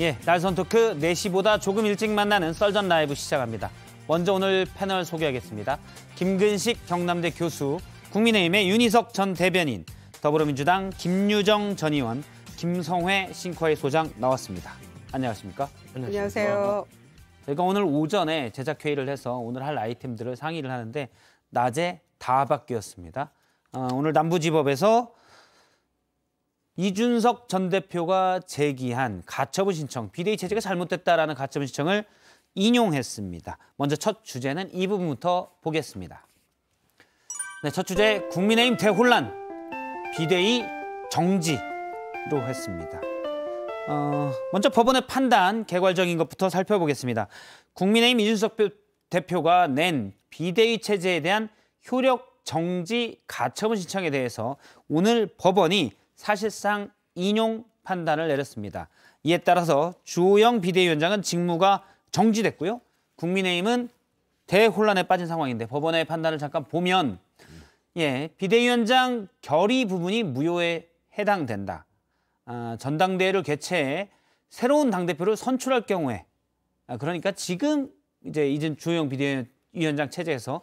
예, 날 선 토크 4시보다 조금 일찍 만나는 썰전 라이브 시작합니다. 먼저 오늘 패널 소개하겠습니다. 김근식 경남대 교수, 국민의힘의 윤희석 전 대변인, 더불어민주당 김유정 전 의원, 김성회 싱커의 소장 나왔습니다. 안녕하십니까? 안녕하세요. 저희가 오늘 오전에 제작 회의를 해서 오늘 할 아이템들을 상의를 하는데 낮에 다 바뀌었습니다. 어, 오늘 남부지법에서 이준석 전 대표가 제기한 가처분 신청, 비대위 체제가 잘못됐다라는 가처분 신청을 인용했습니다. 먼저 첫 주제는 이 부분부터 보겠습니다. 네, 첫 주제 국민의힘 대혼란, 비대위 정지로 했습니다. 어, 먼저 법원의 판단 개괄적인 것부터 살펴보겠습니다. 국민의힘 이준석 대표가 낸 비대위 체제에 대한 효력 정지 가처분 신청에 대해서 오늘 법원이 사실상 인용 판단을 내렸습니다. 이에 따라서 주호영 비대위원장은 직무가 정지됐고요. 국민의힘은 대혼란에 빠진 상황인데 법원의 판단을 잠깐 보면 예 비대위원장 결의 부분이 무효에 해당된다. 아, 전당대회를 개최해 새로운 당대표를 선출할 경우에 아, 그러니까 지금 이제 이젠 주호영 비대위원장 체제에서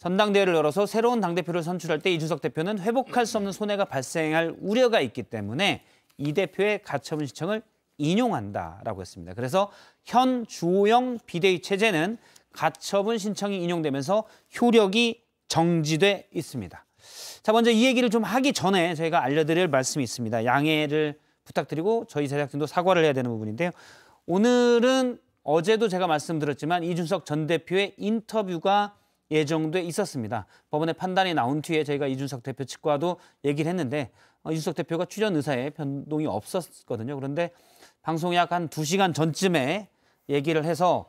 전당대회를 열어서 새로운 당대표를 선출할 때 이준석 대표는 회복할 수 없는 손해가 발생할 우려가 있기 때문에 이 대표의 가처분 신청을 인용한다라고 했습니다. 그래서 현 주호영 비대위 체제는 가처분 신청이 인용되면서 효력이 정지돼 있습니다. 자 먼저 이 얘기를 좀 하기 전에 저희가 알려드릴 말씀이 있습니다. 양해를 부탁드리고 저희 제작진도 사과를 해야 되는 부분인데요. 오늘은 어제도 제가 말씀드렸지만 이준석 전 대표의 인터뷰가 예정돼 있었습니다. 법원의 판단이 나온 뒤에 저희가 이준석 대표 측과도 얘기를 했는데 어, 이준석 대표가 출연 의사에 변동이 없었거든요. 그런데 방송이 약 한2시간 전쯤에 얘기를 해서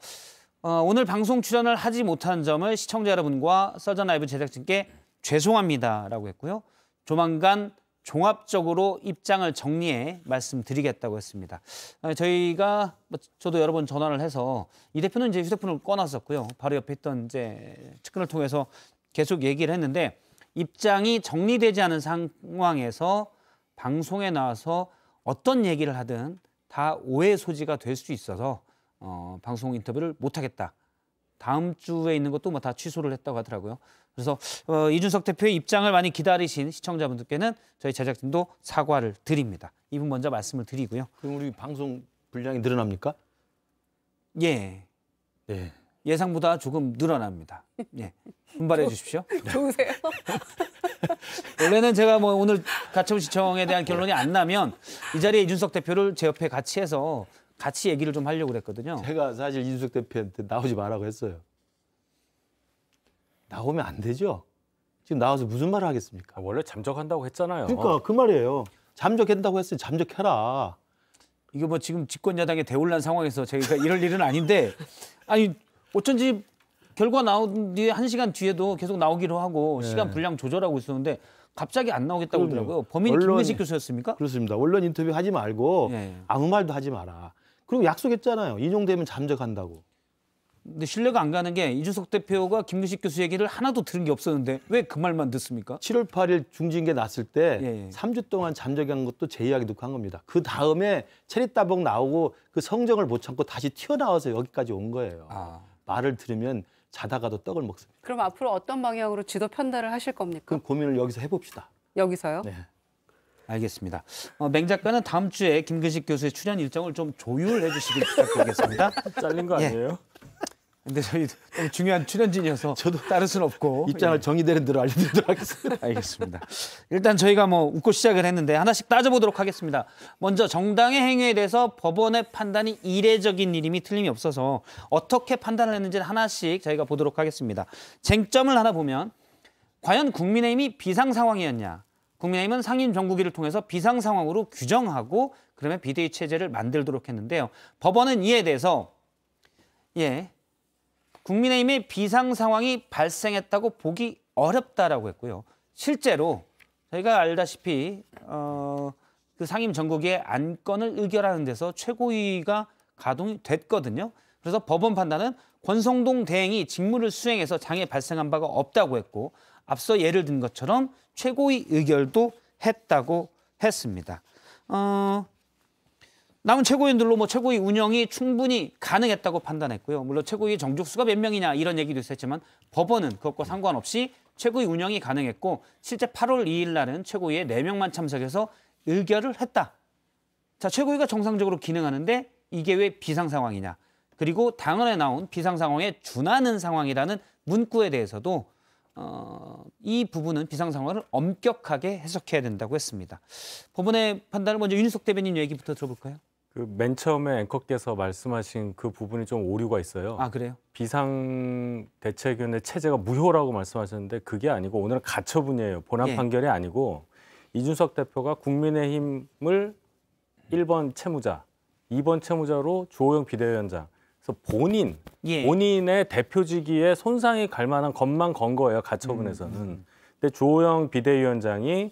어, 오늘 방송 출연을 하지 못한 점을 시청자 여러분과 서전 라이브 제작진께 죄송합니다라고 했고요. 조만간 종합적으로 입장을 정리해 말씀드리겠다고 했습니다. 아, 저희가 뭐 저도 여러 번 전화를 해서 이 대표는 이제 휴대폰을 꺼놨었고요. 바로 옆에 있던 이제 측근을 통해서 계속 얘기를 했는데 입장이 정리되지 않은 상황에서 방송에 나와서 어떤 얘기를 하든 다 오해 소지가 될 수 있어서 어, 방송 인터뷰를 못하겠다. 다음 주에 있는 것도 뭐다 취소를 했다고 하더라고요. 그래서 어, 이준석 대표의 입장을 많이 기다리신 시청자분들께는 저희 제작진도 사과를 드립니다. 이분 먼저 말씀을 드리고요. 그럼 우리 방송 분량이 늘어납니까? 예. 예. 예상보다 조금 늘어납니다. 예. 분발해 주십시오. 좋으세요? 원래는 제가 뭐 오늘 가처분 시청에 대한 결론이 안 나면 이 자리에 이준석 대표를 제 옆에 같이 해서 같이 얘기를 좀 하려고 그랬거든요. 제가 사실 이준석 대표한테 나오지 말라고 했어요. 나오면 안 되죠. 지금 나와서 무슨 말을 하겠습니까? 아, 원래 잠적한다고 했잖아요. 그러니까 그 말이에요. 잠적한다고 했으니 잠적해라. 이게 뭐 지금 집권 야당에 대혼란 상황에서 저희가 이럴 일은 아닌데 아니 어쩐지 결과 나온 뒤에 한 시간 뒤에도 계속 나오기로 하고 네. 시간 분량 조절하고 있었는데 갑자기 안 나오겠다고 그러더라고요. 범인이 언론, 김민식 교수였습니까? 그렇습니다. 언론 인터뷰 하지 말고 네. 아무 말도 하지 마라. 그리고 약속했잖아요. 인용되면 잠적한다고. 근데 신뢰가 안 가는 게 이준석 대표가 김근식 교수 얘기를 하나도 들은 게 없었는데 왜 그 말만 듣습니까? 7월 8일 중징계 났을 때 예, 예. 3주 동안 잠적한 것도 제 이야기 듣고 한 겁니다. 그 다음에 체리따봉 나오고 그 성정을 못 참고 다시 튀어나와서 여기까지 온 거예요. 아. 말을 들으면 자다가도 떡을 먹습니다. 그럼 앞으로 어떤 방향으로 지도 편달을 하실 겁니까? 그럼 고민을 여기서 해봅시다. 여기서요? 네. 알겠습니다. 어, 맹 작가는 다음 주에 김근식 교수의 출연 일정을 좀 조율해 주시길 부탁드리겠습니다. 잘린 거 예. 아니에요? 예. 근데 저희 너무 중요한 출연진이어서 저도 따를 수 없고 입장을 예. 정의되는 대로 알려드리도록 하겠습니다. 알겠습니다. 일단 저희가 뭐 웃고 시작을 했는데 하나씩 따져보도록 하겠습니다. 먼저 정당의 행위에 대해서 법원의 판단이 이례적인 일임이 틀림이 없어서 어떻게 판단을 했는지를 하나씩 저희가 보도록 하겠습니다. 쟁점을 하나 보면 과연 국민의힘이 비상 상황이었냐 국민의힘은 상임 정국위를 통해서 비상 상황으로 규정하고 그러면 비대위 체제를 만들도록 했는데요. 법원은 이에 대해서 예 국민의힘의 비상 상황이 발생했다고 보기 어렵다라고 했고요. 실제로 저희가 알다시피 어, 그 상임 전국의 안건을 의결하는 데서 최고위가 가동이 됐거든요. 그래서 법원 판단은 권성동 대행이 직무를 수행해서 장애 발생한 바가 없다고 했고 앞서 예를 든 것처럼 최고위 의결도 했다고 했습니다. 어, 남은 최고위원들로 뭐 최고위 운영이 충분히 가능했다고 판단했고요. 물론 최고위 정족수가 몇 명이냐 이런 얘기도 있었지만 법원은 그것과 상관없이 최고위 운영이 가능했고 실제 8월 2일 날은 최고위에 4명만 참석해서 의결을 했다. 자, 최고위가 정상적으로 기능하는데 이게 왜 비상 상황이냐. 그리고 당헌에 나온 비상 상황에 준하는 상황이라는 문구에 대해서도 어, 이 부분은 비상상황을 엄격하게 해석해야 된다고 했습니다. 법원의 판단을 먼저 윤석 대변인 얘기부터 들어볼까요? 그 맨 처음에 앵커께서 말씀하신 그 부분이 좀 오류가 있어요. 아 그래요? 비상 대책위원회 체제가 무효라고 말씀하셨는데 그게 아니고 오늘은 가처분이에요. 본안 예. 판결이 아니고 이준석 대표가 국민의힘을 1번 채무자, 2번 채무자로 조호영 비대위원장, 본인 예. 본인의 대표직위에 손상이 갈 만한 것만 건 거예요 가처분에서는. 음, 음, 음. 근데 조호영 비대위원장이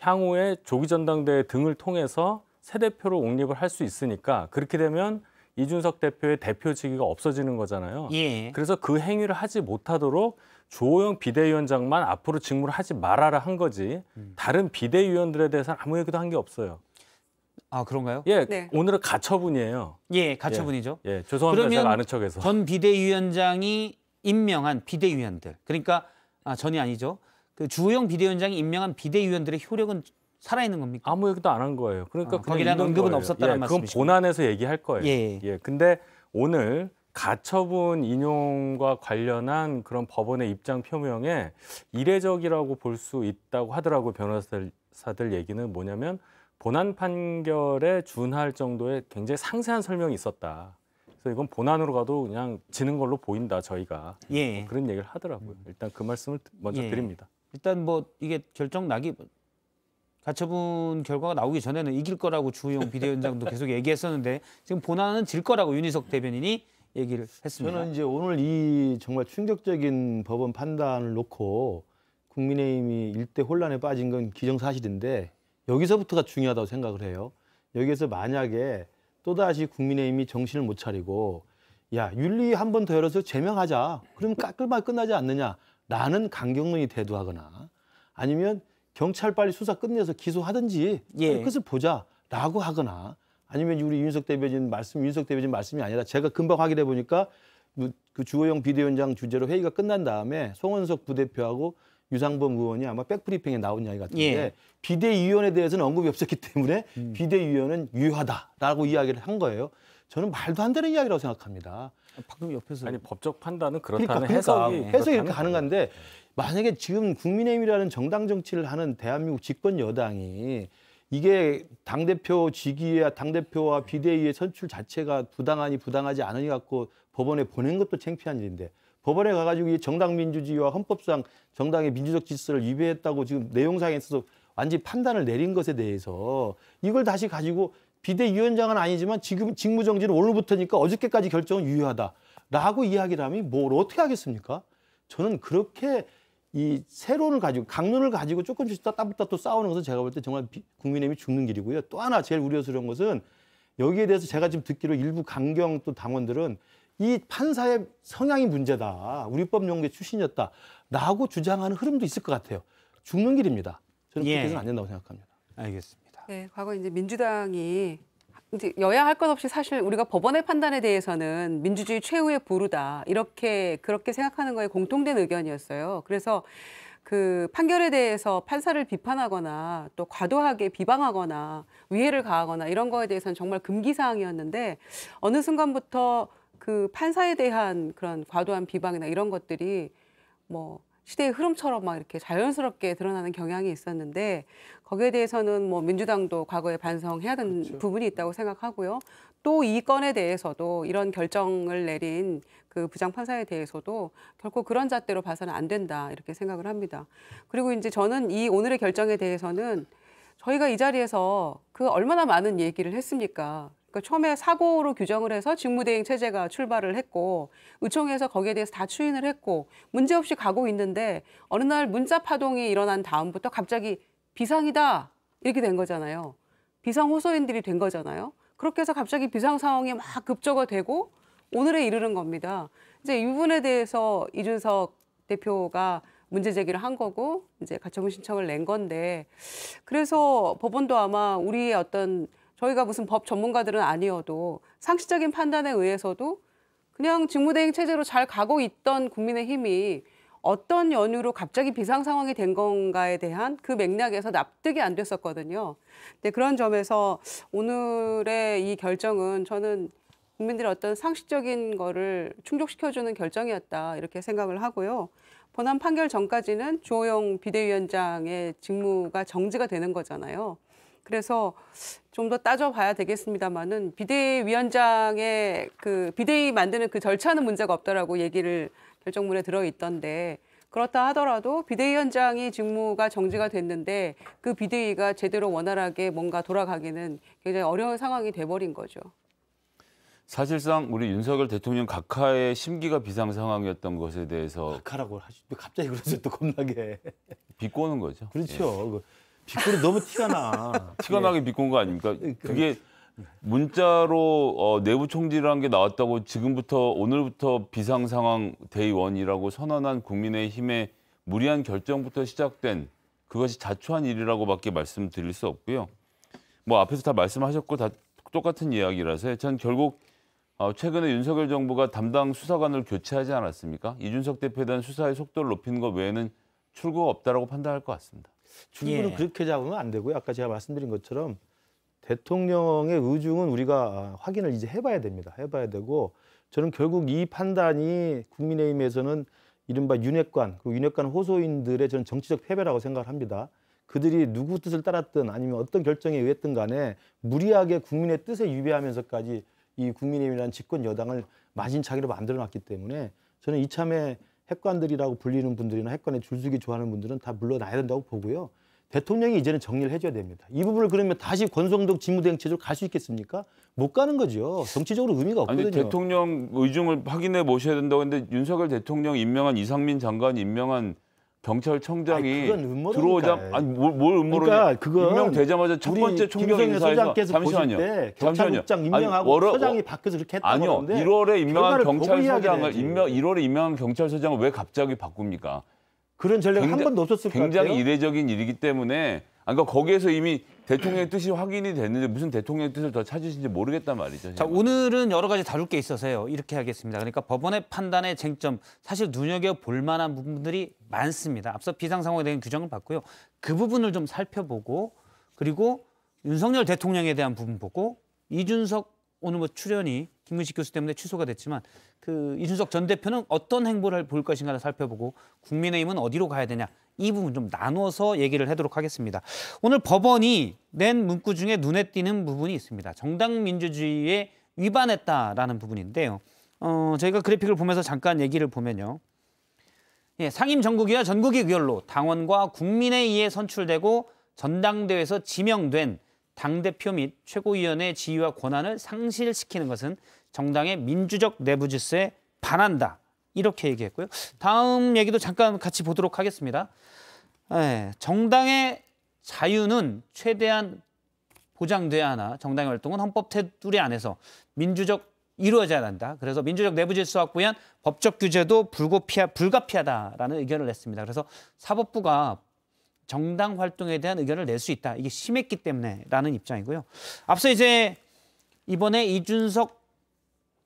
향후에 조기 전당대회 등을 통해서 새 대표로 옹립을 할 수 있으니까 그렇게 되면 이준석 대표의 대표직위가 없어지는 거잖아요. 예. 그래서 그 행위를 하지 못하도록 조호영 비대위원장만 앞으로 직무를 하지 말아라 한 거지 음. 다른 비대위원들에 대해서는 아무 얘기도 한 게 없어요. 아 그런가요? 예, 네. 오늘은 가처분이에요. 예, 가처분이죠. 예, 예 죄송합니다. 제가 아는 척해서. 전 비대위원장이 임명한 비대위원들, 그러니까 아, 전이 아니죠. 그 주호영 비대위원장이 임명한 비대위원들의 효력은 살아있는 겁니까? 아무 얘기도 안 한 거예요. 그러니까 아, 거기란 언급은 없었다는 예, 말씀이죠. 그건 본안에서 얘기할 거예요. 예. 예. 근데 오늘 가처분 인용과 관련한 그런 법원의 입장 표명에 이례적이라고 볼 수 있다고 하더라고 변호사들 얘기는 뭐냐면 본안 판결에 준할 정도의 굉장히 상세한 설명이 있었다. 그래서 이건 본안으로 가도 그냥 지는 걸로 보인다 저희가 예. 뭐 그런 얘기를 하더라고요. 음. 일단 그 말씀을 먼저 예. 드립니다. 일단 뭐 이게 결정 나기 가처분 결과가 나오기 전에는 이길 거라고 주호영 비대위원장도 계속 얘기했었는데 지금 본안은 질 거라고 윤희석 대변인이 얘기를 했습니다. 저는 이제 오늘 이 정말 충격적인 법원 판단을 놓고 국민의힘이 일대 혼란에 빠진 건 기정사실인데 여기서부터가 중요하다고 생각을 해요. 여기에서 만약에 또다시 국민의힘이 정신을 못 차리고 야 윤리 한 번 더 열어서 제명하자. 그러면 깔끔하게 끝나지 않느냐라는 강경론이 대두하거나 아니면 경찰 빨리 수사 끝내서 기소하든지 예. 끝을 보자라고 하거나 아니면 우리 윤석 대변인 말씀 윤석 대변인 말씀이 아니라 제가 금방 확인해 보니까 그 주호영 비대위원장 주재로 회의가 끝난 다음에 송원석 부대표하고 유상범 의원이 아마 백브리핑에 나온 이야기 같은데 예. 비대위원에 대해서는 언급이 없었기 때문에 음. 비대위원은 유효하다라고 이야기를 한 거예요. 저는 말도 안 되는 이야기라고 생각합니다. 방금 옆에서 아니 법적 판단은 그렇다는 그러니까, 해석 그러니까, 해석이 이렇게 가능한데 네. 만약에 지금 국민의힘이라는 정당 정치를 하는 대한민국 집권 여당이 이게 당 대표 직위와 당 대표와 비대위의 선출 자체가 부당하니 부당하지 않으니 갖고 법원에 보낸 것도 창피한 일인데 법원에 가가지고 이 정당 민주주의와 헌법상 정당의 민주적 질서를 위배했다고 지금 내용상에 있어서 완전히 판단을 내린 것에 대해서 이걸 다시 가지고 비대위원장은 아니지만 지금 직무정지는 오늘부터니까 어저께까지 결정은 유효하다라고 이야기를 하면 뭘 어떻게 하겠습니까? 저는 그렇게 이 세론을 가지고 강론을 가지고 조금씩 따따붙다 또 싸우는 것은 제가 볼 때 정말 국민의힘이 죽는 길이고요. 또 하나 제일 우려스러운 것은 여기에 대해서 제가 지금 듣기로 일부 강경 또 당원들은 이 판사의 성향이 문제다. 우리법 용구의 출신이었다. 라고 주장하는 흐름도 있을 것 같아요. 죽는 길입니다. 저는 그렇게 예. 는안 된다고 생각합니다. 알겠습니다. 네, 과거 이제 민주당이 이제 여야 할 것 없이 사실 우리가 법원의 판단에 대해서는 민주주의 최후의 보루다 이렇게 그렇게 생각하는 거에 공통된 의견이었어요. 그래서 그 판결에 대해서 판사를 비판하거나 또 과도하게 비방하거나 위해를 가하거나 이런 거에 대해서는 정말 금기사항이었는데 어느 순간부터 그 판사에 대한 그런 과도한 비방이나 이런 것들이 뭐 시대의 흐름처럼 막 이렇게 자연스럽게 드러나는 경향이 있었는데 거기에 대해서는 뭐 민주당도 과거에 반성해야 되는 그렇죠. 부분이 있다고 생각하고요. 또 이 건에 대해서도 이런 결정을 내린 그 부장판사에 대해서도 결코 그런 잣대로 봐서는 안 된다 이렇게 생각을 합니다. 그리고 이제 저는 이 오늘의 결정에 대해서는 저희가 이 자리에서 그 얼마나 많은 얘기를 했습니까? 그 처음에 사고로 규정을 해서 직무대행 체제가 출발을 했고 의총에서 거기에 대해서 다 추인을 했고 문제없이 가고 있는데 어느 날 문자 파동이 일어난 다음부터 갑자기 비상이다 이렇게 된 거잖아요. 비상 호소인들이 된 거잖아요. 그렇게 해서 갑자기 비상 상황이 막 급조가 되고 오늘에 이르는 겁니다. 이제 이 부분에 대해서 이준석 대표가 문제 제기를 한 거고 이제 가처분 신청을 낸 건데 그래서 법원도 아마 우리의 어떤 저희가 무슨 법 전문가들은 아니어도 상식적인 판단에 의해서도 그냥 직무대행 체제로 잘 가고 있던 국민의힘이 어떤 연유로 갑자기 비상 상황이 된 건가에 대한 그 맥락에서 납득이 안 됐었거든요. 근데 그런 점에서 오늘의 이 결정은 저는 국민들의 어떤 상식적인 거를 충족시켜주는 결정이었다 이렇게 생각을 하고요. 본안 판결 전까지는 주호영 비대위원장의 직무가 정지가 되는 거잖아요. 그래서 좀 더 따져봐야 되겠습니다만은 비대위원장의 그 비대위 만드는 그 절차는 문제가 없다라고 얘기를 결정문에 들어있던데 그렇다 하더라도 비대위원장이 직무가 정지가 됐는데 그 비대위가 제대로 원활하게 뭔가 돌아가기는 굉장히 어려운 상황이 돼버린 거죠. 사실상 우리 윤석열 대통령 각하의 심기가 비상 상황이었던 것에 대해서 각하라고 하시 갑자기 그러세또 겁나게 비꼬는 거죠. 그렇죠. 예. 그 비꼬는 너무 티가 나. 티가 나게 비꼰 예. 거 아닙니까? 그 그게 문자로 어, 내부 총질이라는 게 나왔다고 지금부터 오늘부터 비상 상황 대의원이라고 선언한 국민의힘의 무리한 결정부터 시작된 그것이 자초한 일이라고밖에 말씀드릴 수 없고요. 뭐 앞에서 다 말씀하셨고 다 똑같은 이야기라서요. 전 결국 어, 최근에 윤석열 정부가 담당 수사관을 교체하지 않았습니까? 이준석 대표에 대한 수사의 속도를 높이는 것 외에는 출구가 없다고 판단할 것 같습니다. 중국은 예. 그렇게 잡으면 안 되고요. 아까 제가 말씀드린 것처럼 대통령의 의중은 우리가 확인을 이제 해봐야 됩니다. 해봐야 되고 저는 결국 이 판단이 국민의힘에서는 이른바 윤핵관, 그 윤핵관 호소인들의 저는 정치적 패배라고 생각 합니다. 그들이 누구 뜻을 따랐든 아니면 어떤 결정에 의했든 간에 무리하게 국민의 뜻에 위배하면서까지 이 국민의힘이라는 집권 여당을 마진차기로 만들어놨기 때문에 저는 이참에 핵관들이라고 불리는 분들이나 핵관에 줄수기 좋아하는 분들은 다 물러나야 된다고 보고요. 대통령이 이제는 정리를 해줘야 됩니다. 이 부분을 그러면 다시 권성동 지무대행체제로 갈 수 있겠습니까? 못 가는 거죠. 정치적으로 의미가 없거든요. 아니, 대통령 의중을 확인해 보셔야 된다고 했는데 윤석열 대통령 임명한 이상민 장관 임명한 경찰청장이 들어오자 아니 뭘, 뭘 음모론이 그러니까 임명되자마자 첫 번째 총경 인사에서 잠시만요. 잠시만요. 임명하고 월어, 서장이 밖에서 그렇게 했다 아니요. 하데 1월에 임명한 경찰서장을 임명 1월에 임명한 경찰서장을 왜 갑자기 바꿉니까? 그런 전례한 번도 없었을 거예요. 굉장히 이례적인 일이기 때문에 그러니까 거기에서 이미 대통령의 뜻이 확인이 됐는데 무슨 대통령의 뜻을 더 찾으신지 모르겠단 말이죠. 자, 오늘은 여러 가지 다룰 게 있어서요. 이렇게 하겠습니다. 그러니까 법원의 판단의 쟁점, 사실 눈여겨 볼 만한 부분들이 많습니다. 앞서 비상 상황에 대한 규정을 봤고요. 그 부분을 좀 살펴보고 그리고 윤석열 대통령에 대한 부분 보고 이준석 오늘 뭐 출연이 김근식 교수 때문에 취소가 됐지만 그 이준석 전 대표는 어떤 행보를 볼 것인가를 살펴보고 국민의힘은 어디로 가야 되냐 이 부분 좀 나눠서 얘기를 하도록 하겠습니다. 오늘 법원이 낸 문구 중에 눈에 띄는 부분이 있습니다. 정당 민주주의에 위반했다라는 부분인데요. 어, 저희가 그래픽을 보면서 잠깐 얘기를 보면요. 예, 상임 전국위와 전국위 의결로 당원과 국민에 의해 선출되고 전당대회에서 지명된 당대표 및 최고위원회 지위와 권한을 상실시키는 것은 정당의 민주적 내부 질서에 반한다. 이렇게 얘기했고요. 다음 얘기도 잠깐 같이 보도록 하겠습니다. 네, 정당의 자유는 최대한 보장돼야 하나 정당의 활동은 헌법 테두리 안에서 민주적 이루어져야 한다. 그래서 민주적 내부 질서 확보에 법적 규제도 불고피하, 불가피하다라는 의견을 냈습니다. 그래서 사법부가 정당 활동에 대한 의견을 낼 수 있다. 이게 심했기 때문에라는 입장이고요. 앞서 이제 이번에 이준석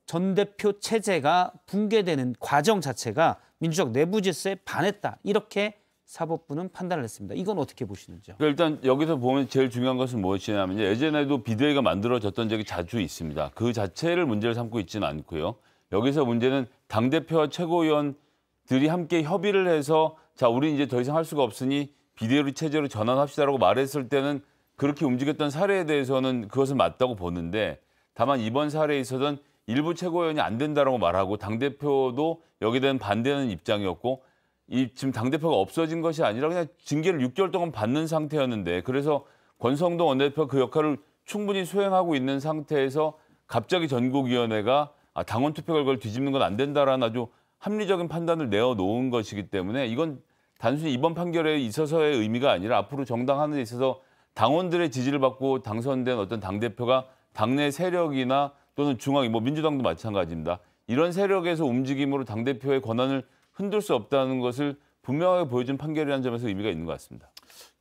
전 대표 체제가 붕괴되는 과정 자체가 민주적 내부 질서에 반했다. 이렇게 사법부는 판단을 했습니다. 이건 어떻게 보시는지요? 그러니까 일단 여기서 보면 제일 중요한 것은 무엇이냐면 예전에도 비대위가 만들어졌던 적이 자주 있습니다. 그 자체를 문제를 삼고 있지는 않고요. 여기서 문제는 당대표와 최고위원들이 함께 협의를 해서 자, 우리 이제 더 이상 할 수가 없으니 비대위 체제로 전환합시다라고 말했을 때는 그렇게 움직였던 사례에 대해서는 그것은 맞다고 보는데 다만 이번 사례에 있어서는 일부 최고위원이 안 된다라고 말하고 당 대표도 여기에 대한 반대하는 입장이었고 이 지금 당 대표가 없어진 것이 아니라 그냥 징계를 6개월 동안 받는 상태였는데 그래서 권성동 원내대표 그 역할을 충분히 수행하고 있는 상태에서 갑자기 전국위원회가 아, 당원 투표 결과를 뒤집는 건 안 된다라는 아주 합리적인 판단을 내어 놓은 것이기 때문에 이건 단순히 이번 판결에 있어서의 의미가 아니라 앞으로 정당하는 데 있어서 당원들의 지지를 받고 당선된 어떤 당대표가 당내 세력이나 또는 중앙, 뭐 민주당도 마찬가지입니다. 이런 세력에서 움직임으로 당대표의 권한을 흔들 수 없다는 것을 분명하게 보여준 판결이라는 점에서 의미가 있는 것 같습니다.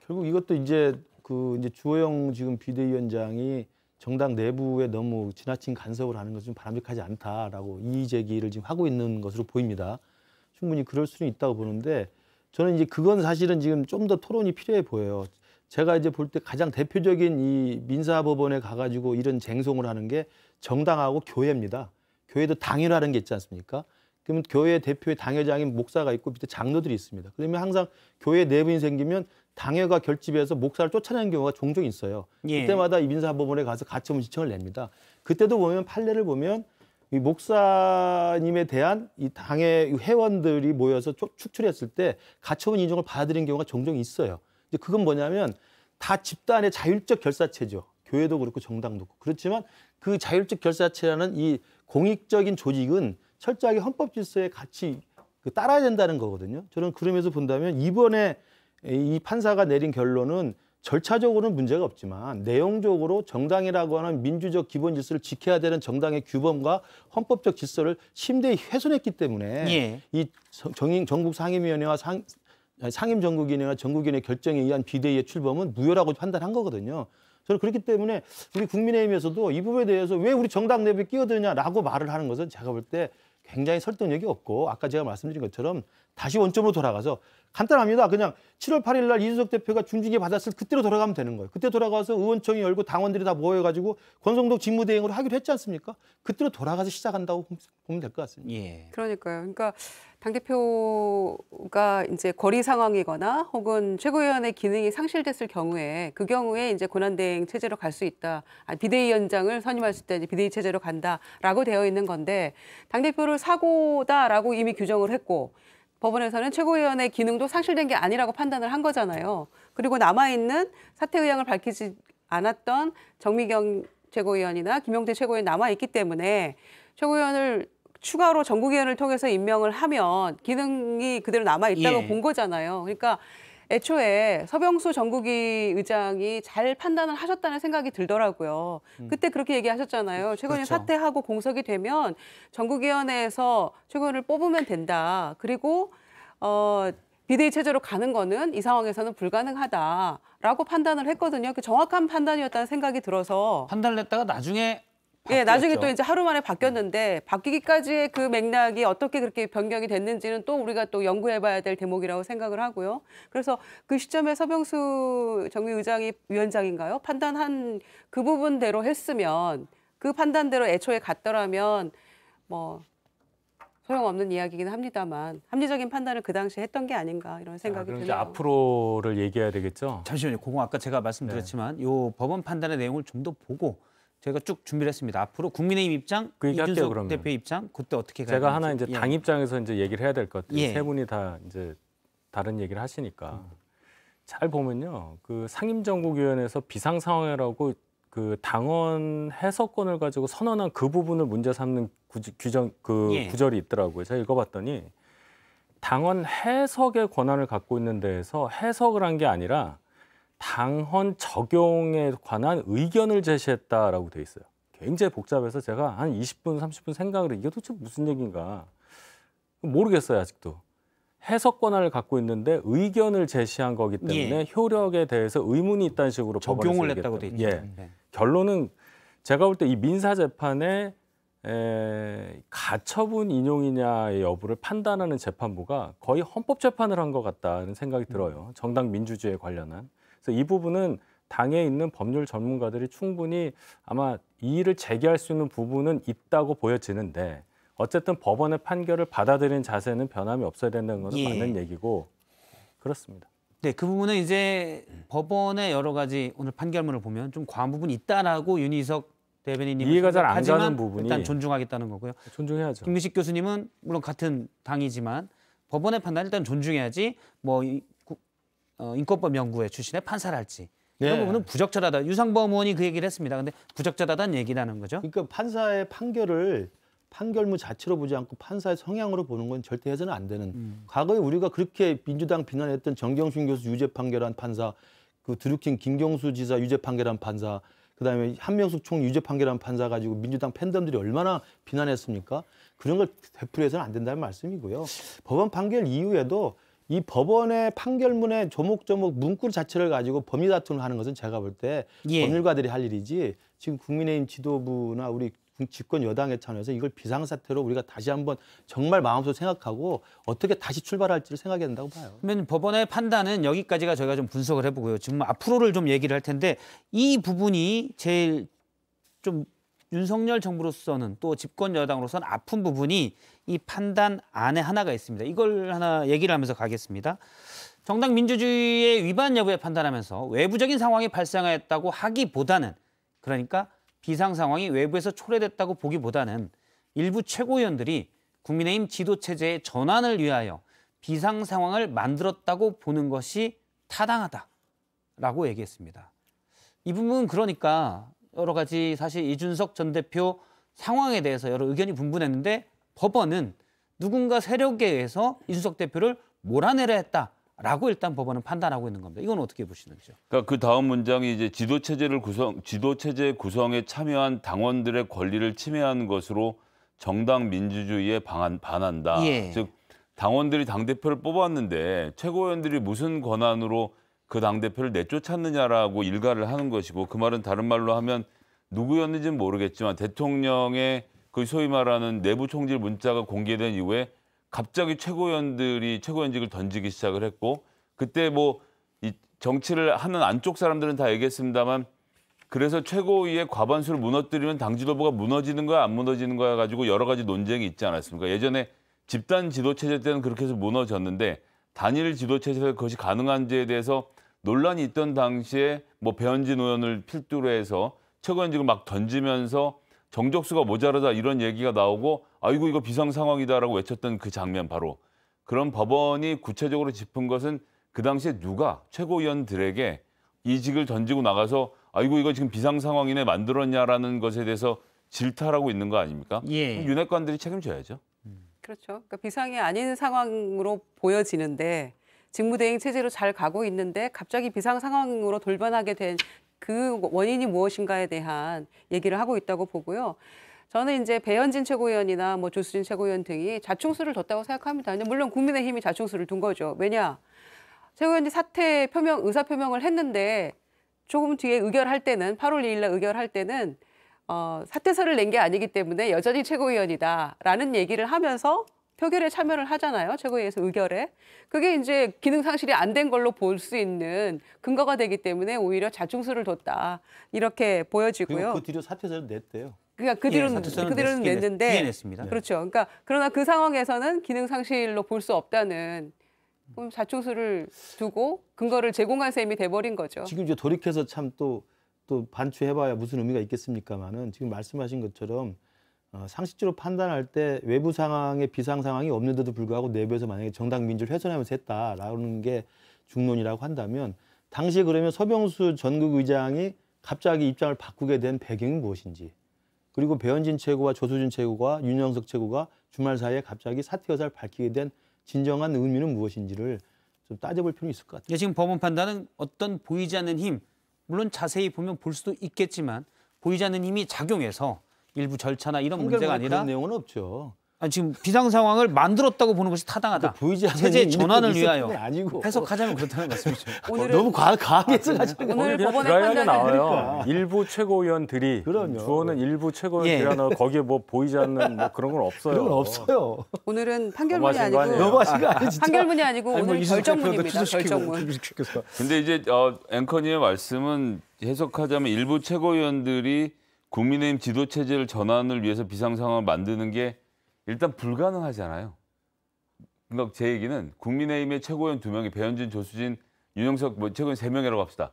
결국 이것도 이제 그 이제 주호영 지금 비대위원장이 정당 내부에 너무 지나친 간섭을 하는 것은 바람직하지 않다라고 이의 제기를 지금 하고 있는 것으로 보입니다. 충분히 그럴 수는 있다고 보는데 저는 이제 그건 사실은 지금 좀 더 토론이 필요해 보여요. 제가 이제 볼 때 가장 대표적인 이 민사법원에 가가지고 이런 쟁송을 하는 게 정당하고 교회입니다. 교회도 당회라는 게 있지 않습니까? 그러면 교회 대표의 당회장인 목사가 있고 밑에 장로들이 있습니다. 그러면 항상 교회 내분이 생기면 당회가 결집해서 목사를 쫓아내는 경우가 종종 있어요. 예. 그때마다 이 민사법원에 가서 가처분 신청을 냅니다. 그때도 보면 판례를 보면 이 목사님에 대한 이 당의 회원들이 모여서 축출했을 때 가처분 인정을 받아들인 경우가 종종 있어요. 이제 그건 뭐냐면 다 집단의 자율적 결사체죠. 교회도 그렇고 정당도 그렇고. 그렇지만 그 자율적 결사체라는 이 공익적인 조직은 철저하게 헌법 질서에 같이 그 따라야 된다는 거거든요. 저는 그러면서 본다면 이번에 이 판사가 내린 결론은 절차적으로는 문제가 없지만 내용적으로 정당이라고 하는 민주적 기본 질서를 지켜야 되는 정당의 규범과 헌법적 질서를 심대히 훼손했기 때문에 예. 이 정인 전국 상임위원회와 상, 상임 전국위원회와 전국위원회 결정에 의한 비대위의 출범은 무효라고 판단한 거거든요. 저는 그렇기 때문에 우리 국민의힘에서도 이 부분에 대해서 왜 우리 정당 내부에 끼어드냐라고 말을 하는 것은 제가 볼 때 굉장히 설득력이 없고 아까 제가 말씀드린 것처럼 다시 원점으로 돌아가서 간단합니다. 그냥 7월 8일 날 이준석 대표가 중징계 받았을 그때로 돌아가면 되는 거예요. 그때 돌아가서 의원총회 열고 당원들이 다 모여가지고 권성동 직무대행으로 하기로 했지 않습니까? 그때로 돌아가서 시작한다고 보면 될 것 같습니다. 예. 그러니까요. 그러니까 당대표가 이제 거리 상황이거나 혹은 최고위원의 기능이 상실됐을 경우에 그 경우에 이제 권한대행 체제로 갈 수 있다. 아 비대위원장을 선임했을 때 이제 비대위 체제로 간다라고 되어 있는 건데 당대표를 사고다라고 이미 규정을 했고 법원에서는 최고위원의 기능도 상실된 게 아니라고 판단을 한 거잖아요. 그리고 남아있는 사퇴 의향을 밝히지 않았던 정미경 최고위원이나 김용태 최고위원 남아있기 때문에 최고위원을 추가로 전국위원을 통해서 임명을 하면 기능이 그대로 남아있다고 예. 본 거잖아요. 그러니까 애초에 서병수 전국이 의장이 잘 판단을 하셨다는 생각이 들더라고요. 음. 그때 그렇게 얘기하셨잖아요. 그, 최근에 그렇죠. 사퇴하고 공석이 되면 전국위원회에서 최근을 뽑으면 된다. 그리고 어 비대위 체제로 가는 거는 이 상황에서는 불가능하다라고 판단을 했거든요. 그 정확한 판단이었다는 생각이 들어서 판단을 했다가 나중에 예, 나중에 또 이제 하루 만에 바뀌었는데 바뀌기까지의 그 맥락이 어떻게 그렇게 변경이 됐는지는 또 우리가 또 연구해봐야 될 대목이라고 생각을 하고요. 그래서 그 시점에 서병수 정의 의장이 위원장인가요? 판단한 그 부분대로 했으면 그 판단대로 애초에 갔더라면 뭐 소용없는 이야기긴 합니다만 합리적인 판단을 그 당시에 했던 게 아닌가 이런 생각이 아, 드네요. 앞으로를 얘기해야 되겠죠. 잠시만요. 그거 아까 제가 말씀드렸지만 네. 요 법원 판단의 내용을 좀 더 보고 제가쭉 준비를 했습니다. 앞으로 국민의힘 입장, 그 이준석 할게요, 그러면. 대표 입장, 그때 어떻게 가야 제가 하나 이제 예. 당 입장에서 이제 얘기를 해야 될 것 같아요. 예. 세 분이 다 이제 다른 얘기를 하시니까 음. 잘 보면요, 그 상임정국위원회에서 비상상황이라고 그 당원 해석권을 가지고 선언한 그 부분을 문제 삼는 구지, 규정 그 예. 구절이 있더라고요. 제가 읽어봤더니 당원 해석의 권한을 갖고 있는 데에서 해석을 한 게 아니라 당헌 적용에 관한 의견을 제시했다라고 돼 있어요. 굉장히 복잡해서 제가 한 20분, 30분 생각을 해. 이게 도대체 무슨 얘기인가 모르겠어요 아직도. 해석 권한을 갖고 있는데 의견을 제시한 거기 때문에 예. 효력에 대해서 의문이 있다는 식으로 적용을 했다고 돼 예. 있죠. 예. 네. 결론은 제가 볼 때 이 민사 재판에 에, 가처분 인용이냐의 여부를 판단하는 재판부가 거의 헌법 재판을 한 것 같다는 생각이 음. 들어요. 정당 민주주의에 관련한. 그래서 이 부분은 당에 있는 법률 전문가들이 충분히 아마 이의를 제기할 수 있는 부분은 있다고 보여지는데 어쨌든 법원의 판결을 받아들인 자세는 변함이 없어야 된다는 것은 예. 맞는 얘기고 그렇습니다. 네, 그 부분은 이제 법원의 여러 가지 오늘 판결문을 보면 좀 과한 부분 있다라고 윤희석 대변인님 이해가 잘안 가는 부분이 일단 존중하겠다는 거고요. 존중해야죠. 김규식 교수님은 물론 같은 당이지만 법원의 판단 일단 존중해야지 뭐 어, 인권법 연구회 출신의 판사를할지 이런 네. 부분은 부적절하다. 유상범 의원이 그 얘기를 했습니다. 근데 부적절하다는 얘기라는 거죠. 그러니까 판사의 판결을 판결문 자체로 보지 않고 판사의 성향으로 보는 건 절대 해서는 안 되는. 음. 과거에 우리가 그렇게 민주당 비난했던 정경순 교수 유죄 판결한 판사, 그 드루킹 김경수 지사 유죄 판결한 판사, 그다음에 한명숙 총 유죄 판결한 판사 가지고 민주당 팬덤들이 얼마나 비난했습니까? 그런 걸 되풀이해서는 안 된다는 말씀이고요. 법원 판결 이후에도 이 법원의 판결문에 조목조목 문구 자체를 가지고 법리 다툼을 하는 것은 제가 볼때 예. 법률가들이 할 일이지 지금 국민의힘 지도부나 우리 집권 여당에 차원에서 이걸 비상사태로 우리가 다시 한번 정말 마음속 생각하고 어떻게 다시 출발할지를 생각해야 된다고 봐요. 그러면 법원의 판단은 여기까지가 저희가 좀 분석을 해보고요. 지금 앞으로를 좀 얘기를 할 텐데 이 부분이 제일 좀 윤석열 정부로서는 또 집권 여당으로서는 아픈 부분이 이 판단 안에 하나가 있습니다. 이걸 하나 얘기를 하면서 가겠습니다. 정당 민주주의의 위반 여부에 판단하면서 외부적인 상황이 발생하였다고 하기보다는 그러니까 비상 상황이 외부에서 초래됐다고 보기보다는 일부 최고위원들이 국민의힘 지도체제의 전환을 위하여 비상 상황을 만들었다고 보는 것이 타당하다라고 얘기했습니다. 이 부분은 그러니까 여러 가지 사실 이준석 전 대표 상황에 대해서 여러 의견이 분분했는데 법원은 누군가 세력에 의해서 이준석 대표를 몰아내려 했다. 라고 일단 법원은 판단하고 있는 겁니다. 이건 어떻게 보시는지요? 그러니까 그 다음 문장이 이제 지도 체제를 구성 지도 체제 구성에 참여한 당원들의 권리를 침해한 것으로 정당 민주주의에 방한, 반한다. 예. 즉 당원들이 당 대표를 뽑았는데 최고위원들이 무슨 권한으로 그 당대표를 내쫓았느냐라고 일가를 하는 것이고 그 말은 다른 말로 하면 누구였는지는 모르겠지만 대통령의 그 소위 말하는 내부 총질 문자가 공개된 이후에 갑자기 최고위원들이 최고위원직을 던지기 시작을 했고 그때 뭐 이 정치를 하는 안쪽 사람들은 다 얘기했습니다만 그래서 최고위의 과반수를 무너뜨리면 당 지도부가 무너지는 거야 안 무너지는 거야 가지고 여러 가지 논쟁이 있지 않았습니까? 예전에 집단 지도 체제 때는 그렇게 해서 무너졌는데 단일 지도 체제에서 그것이 가능한지에 대해서 논란이 있던 당시에 뭐 배현진 의원을 필두로 해서 최근 지금 막 던지면서 정적수가 모자라다 이런 얘기가 나오고 아이고 이거 비상 상황이다라고 외쳤던 그 장면 바로 그런 법원이 구체적으로 짚은 것은 그 당시에 누가 최고위원들에게 이직을 던지고 나가서 아이고 이거 지금 비상 상황이네 만들었냐라는 것에 대해서 질타라고 있는 거 아닙니까? 예. 윤핵관들이 책임져야죠. 그렇죠. 그러니까 비상이 아닌 상황으로 보여지는데 직무대행 체제로 잘 가고 있는데 갑자기 비상 상황으로 돌변하게 된 그 원인이 무엇인가에 대한 얘기를 하고 있다고 보고요. 저는 이제 배현진 최고위원이나 뭐 조수진 최고위원 등이 자충수를 뒀다고 생각합니다. 물론 국민의힘이 자충수를 둔 거죠. 왜냐? 최고위원이 사퇴 표명, 의사표명을 했는데 조금 뒤에 의결할 때는 8월 2일 날 의결할 때는 어, 사퇴서를 낸 게 아니기 때문에 여전히 최고위원이다라는 얘기를 하면서 표결에 참여를 하잖아요. 최고위에서 의결에. 그게 이제 기능 상실이 안 된 걸로 볼 수 있는 근거가 되기 때문에 오히려 자충수를 뒀다. 이렇게 보여지고요. 그 뒤로 사표서를 냈대요. 그러니까 그 예, 뒤로는 예, 그 뒤로는 냈는데 예, 냈습니다. 그렇죠. 그러니까 그러나 그 상황에서는 기능 상실로 볼 수 없다는 그럼 자충수를 두고 근거를 제공한 셈이 돼버린 거죠. 지금 이제 돌이켜서 참 또 또 반추해봐야 무슨 의미가 있겠습니까만은 지금 말씀하신 것처럼 어, 상식적으로 판단할 때 외부 상황에 비상 상황이 없는데도 불구하고 내부에서 만약에 정당 민주를 훼손하면서 했다라는 게 중론이라고 한다면 당시 에 그러면 서병수 전국의장이 갑자기 입장을 바꾸게 된 배경이 무엇인지 그리고 배현진 최고와 조수진 최고가 윤영석 최고가 주말 사이에 갑자기 사퇴 의사를 밝히게 된 진정한 의미는 무엇인지를 좀 따져볼 필요는 있을 것 같아요. 예, 지금 법원 판단은 어떤 보이지 않는 힘, 물론 자세히 보면 볼 수도 있겠지만 보이지 않는 힘이 작용해서 일부 절차나 이런 문제가 뭐 아니라 그런 내용은 없죠. 아니, 지금 비상 상황을 만들었다고 보는 것이 타당하다. 그러니까 보이지 않는 제 전환을 위하여 아니고. 해석하자면 그렇다는 말씀이죠. 아, 오늘 너무 과, 하게 쓰가지고 오늘 법원의 판단이 나와요. 그러니까. 일부 최고위원들이 그럼요. 주어는 일부 최고위원들이 예. 거기에 뭐 보이지 않는 뭐 그런 건 없어요. 그런 건 없어요. 오늘은 판결문이 아니고 너무하신가 아니, 판결문이 아니고 아니, 뭐 오늘 결정문입니다. 결정문. 근데 이제 어, 앵커님의 말씀은 해석하자면 일부 최고위원들이 국민의힘 지도체제를 전환을 위해서 비상상황을 만드는 게 일단 불가능하잖아요. 그러니까 제 얘기는 국민의힘의 최고위원 두 명이 배현진, 조수진, 윤영석 뭐 최고위원 세 명이라고 합시다.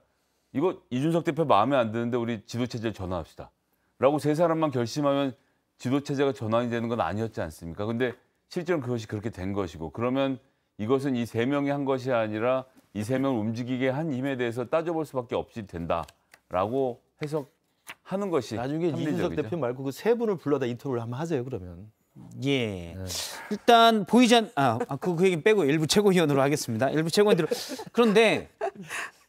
이거 이준석 대표 마음에 안 드는데 우리 지도체제를 전환합시다. 라고 세 사람만 결심하면 지도체제가 전환이 되는 건 아니었지 않습니까? 근데 실제로 그것이 그렇게 된 것이고 그러면 이것은 이 세 명이 한 것이 아니라 이 세 명을 움직이게 한 힘에 대해서 따져볼 수밖에 없이 된다라고 해석 하는 것이 나중에 이준석 대표 말고 그 세 분을 불러다 인터뷰를 한번 하세요 그러면. 예. 네. 일단 보이지 않, 아, 아, 그, 그 얘기 빼고 일부 최고위원으로 하겠습니다. 일부 최고위원들. 그런데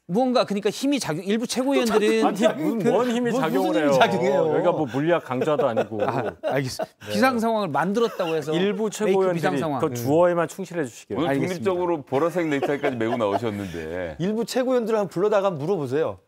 무언가 그러니까 힘이 작용 일부 최고위원들은 아니, 무슨, 그, 뭔 힘이 작용을 해요. 작용해요. 여기가 뭐 물리학 강좌도 아니고. 아, 알겠습니다. 네. 비상 상황을 만들었다고 해서 일부 최고위원들이 그 주어에만 충실해 주시길. 독립적으로 보라색 넥타이까지 메고 나오셨는데. 일부 최고위원들 한번 불러다가 물어보세요.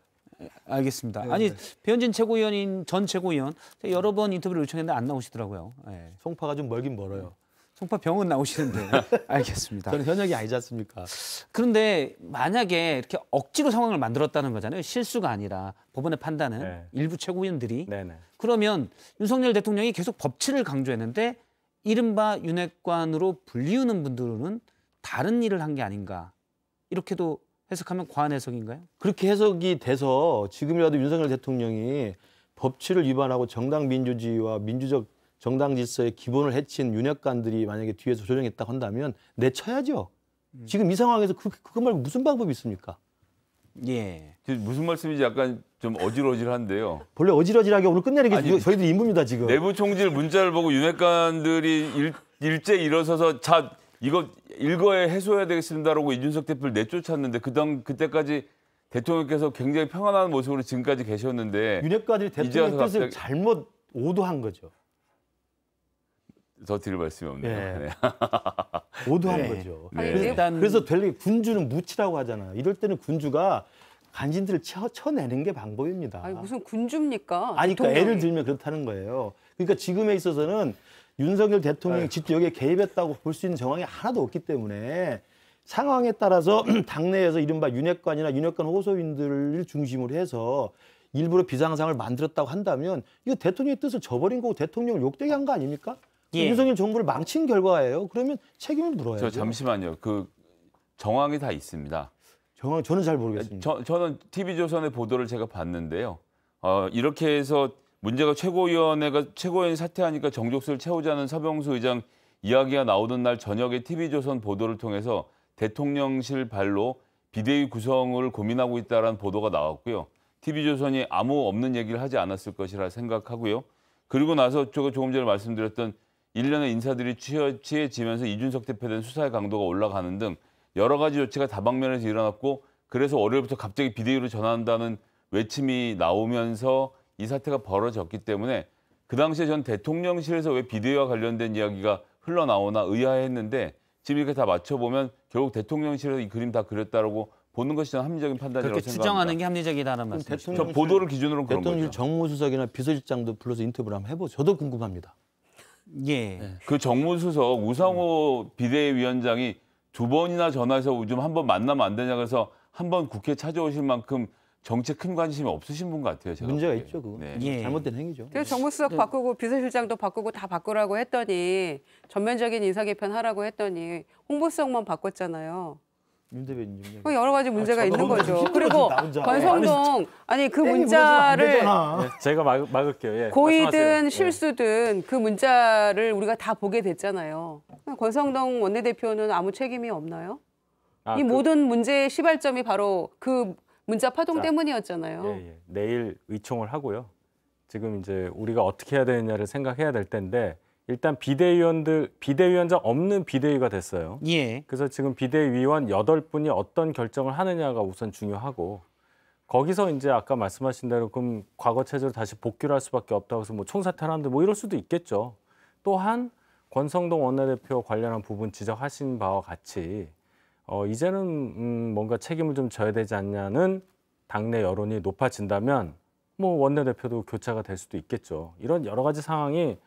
알겠습니다. 네 아니 배현진 예. 최고위원인 전 최고위원 여러 번 인터뷰를 요청했는데 안 나오시더라고요. 네. 송파가 좀 멀긴 멀어요. 송파 병원 나오시는데 알겠습니다. 저는 현역이 아니지 않습니까? 그런데 만약에 이렇게 억지로 상황을 만들었다는 거잖아요. 실수가 아니라 법원의 판단은 네. 일부 최고위원들이 네네. 그러면 윤석열 대통령이 계속 법치를 강조했는데 이른바 윤핵관으로 불리우는 분들은 다른 일을 한 게 아닌가 이렇게도 해석하면 과한 해석인가요? 그렇게 해석이 돼서 지금이라도 윤석열 대통령이 법치를 위반하고 정당 민주주의와 민주적 정당 질서의 기본을 해친 윤핵관들이 만약에 뒤에서 조정했다 한다면 내쳐야죠. 음. 지금 이 상황에서 그, 그말 무슨 방법이 있습니까? 예. 그 무슨 말씀인지 약간 좀 어질어질한데요. 본래 어질어질하게 오늘 끝내는 게 저희들 임무입니다 지금. 내부 총질 문자를 보고 윤핵관들이 일, 일제 일어서서 자 이거 읽어야 해소해야 되겠습니다라고 이준석 대표를 내쫓았는데 그당 그때까지 대통령께서 굉장히 평안한 모습으로 지금까지 계셨는데 윤핵관들이 대통령 뜻을 갑자기... 잘못 오도한 거죠. 더 드릴 말씀이 없네요. 네. 네. 오도한 네. 거죠. 네. 그래서, 일단... 그래서 되려 군주는 무치라고 하잖아요. 이럴 때는 군주가 간신들을 쳐, 쳐내는 게 방법입니다. 아니, 무슨 군주입니까? 아니, 그러니까 예를 들면 그렇다는 거예요. 그러니까 지금에 있어서는 윤석열 대통령이 네. 직접 여기에 개입했다고 볼 수 있는 정황이 하나도 없기 때문에 상황에 따라서 당내에서 이른바 윤핵관이나 윤핵관 호소인들을 중심으로 해서 일부러 비상상을 만들었다고 한다면 이거 대통령의 뜻을 저버린 거고 대통령을 욕되게 한 거 아닙니까? 예. 윤석열 정부를 망친 결과예요. 그러면 책임을 물어야죠. 잠시만요. 그 정황이 다 있습니다. 정황 저는 잘 모르겠습니다. 저, 저는 TV조선의 보도를 제가 봤는데요. 어, 이렇게 해서 문제가 최고위원회가 최고위원 사퇴하니까 정족수를 채우자는 서병수 의장 이야기가 나오던 날 저녁에 TV조선 보도를 통해서 대통령실 발로 비대위 구성을 고민하고 있다는 보도가 나왔고요. TV조선이 아무 없는 얘기를 하지 않았을 것이라 생각하고요. 그리고 나서 제가 조금 전에 말씀드렸던 일련의 인사들이 취해지면서 이준석 대표에 대한 수사의 강도가 올라가는 등 여러 가지 조치가 다방면에서 일어났고 그래서 월요일부터 갑자기 비대위로 전환한다는 외침이 나오면서 이 사태가 벌어졌기 때문에 그 당시에 전 대통령실에서 왜 비대위와 관련된 이야기가 흘러나오나 의아했는데 지금 이렇게 다 맞춰보면 결국 대통령실에서 이 그림 다 그렸다라고 보는 것이 저는 합리적인 판단이라고 그렇게 생각합니다. 추정하는 게 합리적이다는 말씀이죠. 저 보도를 기준으로 그런 대통령 거죠. 대통령 정무수석이나 비서실장도 불러서 인터뷰를 한번 해보죠. 저도 궁금합니다. 예. 네. 그 정무수석 우상호 비대위원장이 두 번이나 전화해서 좀 한번 만나면 안 되냐 그래서 한 번 국회 찾아오실 만큼 정책 큰 관심이 없으신 분 같아요. 제가 문제가 보기 있죠. 그거 네. 예. 잘못된 행위죠. 그래서 정무수석 네. 바꾸고 비서실장도 바꾸고 다 바꾸라고 했더니 전면적인 인사 개편 하라고 했더니 홍보성만 바꿨잖아요. 윤 대변인 그 여러 가지 문제가 아, 있는 거죠. 그리고 권성동 아니 그 문자를 네, 제가 막, 막을게요. 예, 고의든 말씀하세요. 예. 실수든 예. 그 문자를 우리가 다 보게 됐잖아요. 권성동 원내대표는 아무 책임이 없나요? 아, 이 그... 모든 문제의 시발점이 바로 그 문자 파동 자, 때문이었잖아요. 예, 예. 내일 의총을 하고요. 지금 이제 우리가 어떻게 해야 되느냐를 생각해야 될 텐데 일단 비대위원들 비대위원장 없는 비대위가 됐어요. 예. 그래서 지금 비대위원 여덟 분이 어떤 결정을 하느냐가 우선 중요하고 거기서 이제 아까 말씀하신 대로 그럼 과거 체제로 다시 복귀를 할 수밖에 없다고 해서 뭐 총사퇴하는데 뭐 이럴 수도 있겠죠. 또한 권성동 원내대표 관련한 부분 지적하신 바와 같이 어, 이제는 음, 뭔가 책임을 좀 져야 되지 않냐는 당내 여론이 높아진다면 뭐 원내대표도 교차가될 수도 있겠죠. 이런 여러 가지 상황이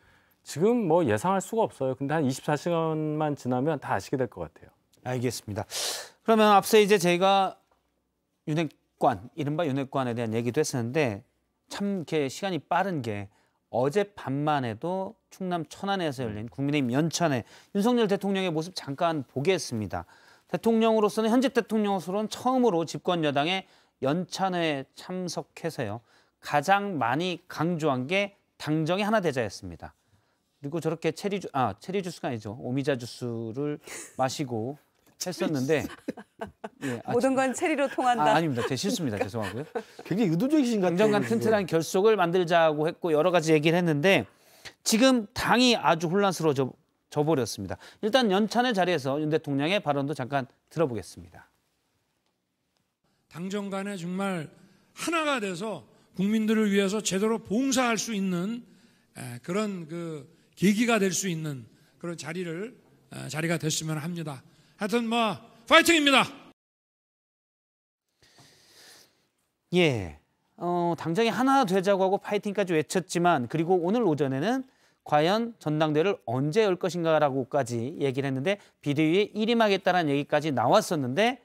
지금 뭐 예상할 수가 없어요. 근데 한 24시간만 지나면 다 아시게 될 것 같아요. 알겠습니다. 그러면 앞서 이제 제가 윤핵관, 이른바 윤핵관에 대한 얘기도 했었는데 참 이렇게 시간이 빠른 게 어젯밤만 해도 충남 천안에서 열린 국민의힘 연찬에 윤석열 대통령의 모습 잠깐 보겠습니다. 대통령으로서는 현재 대통령으로서는 처음으로 집권 여당의 연찬회에 참석해서요. 가장 많이 강조한 게 당정이 하나 대자였습니다 그리고 저렇게 체리 주, 아 체리 주스가 아니죠 오미자 주스를 마시고 했었는데 예, 아, 모든 건 체리로 통한다. 아, 닙니다제 실수입니다. 죄송하고요. 굉장히 의도적이신 같아요. 당정간 튼튼한 결속을 만들자고 했고 여러 가지 얘기를 했는데 지금 당이 아주 혼란스러워져 져버렸습니다. 일단 연찬의 자리에서 윤 대통령의 발언도 잠깐 들어보겠습니다. 당정 간에 정말 하나가 돼서 국민들을 위해서 제대로 봉사할 수 있는 그런 그 계기가 될 수 있는 그런 자리를 자리가 됐으면 합니다. 하여튼 뭐 파이팅입니다. 예. 어, 당장에 하나 되자고 하고 파이팅까지 외쳤지만 그리고 오늘 오전에는 과연 전당대회를 언제 열 것인가라고까지 얘기를 했는데 비대위에 일임하겠다는 얘기까지 나왔었는데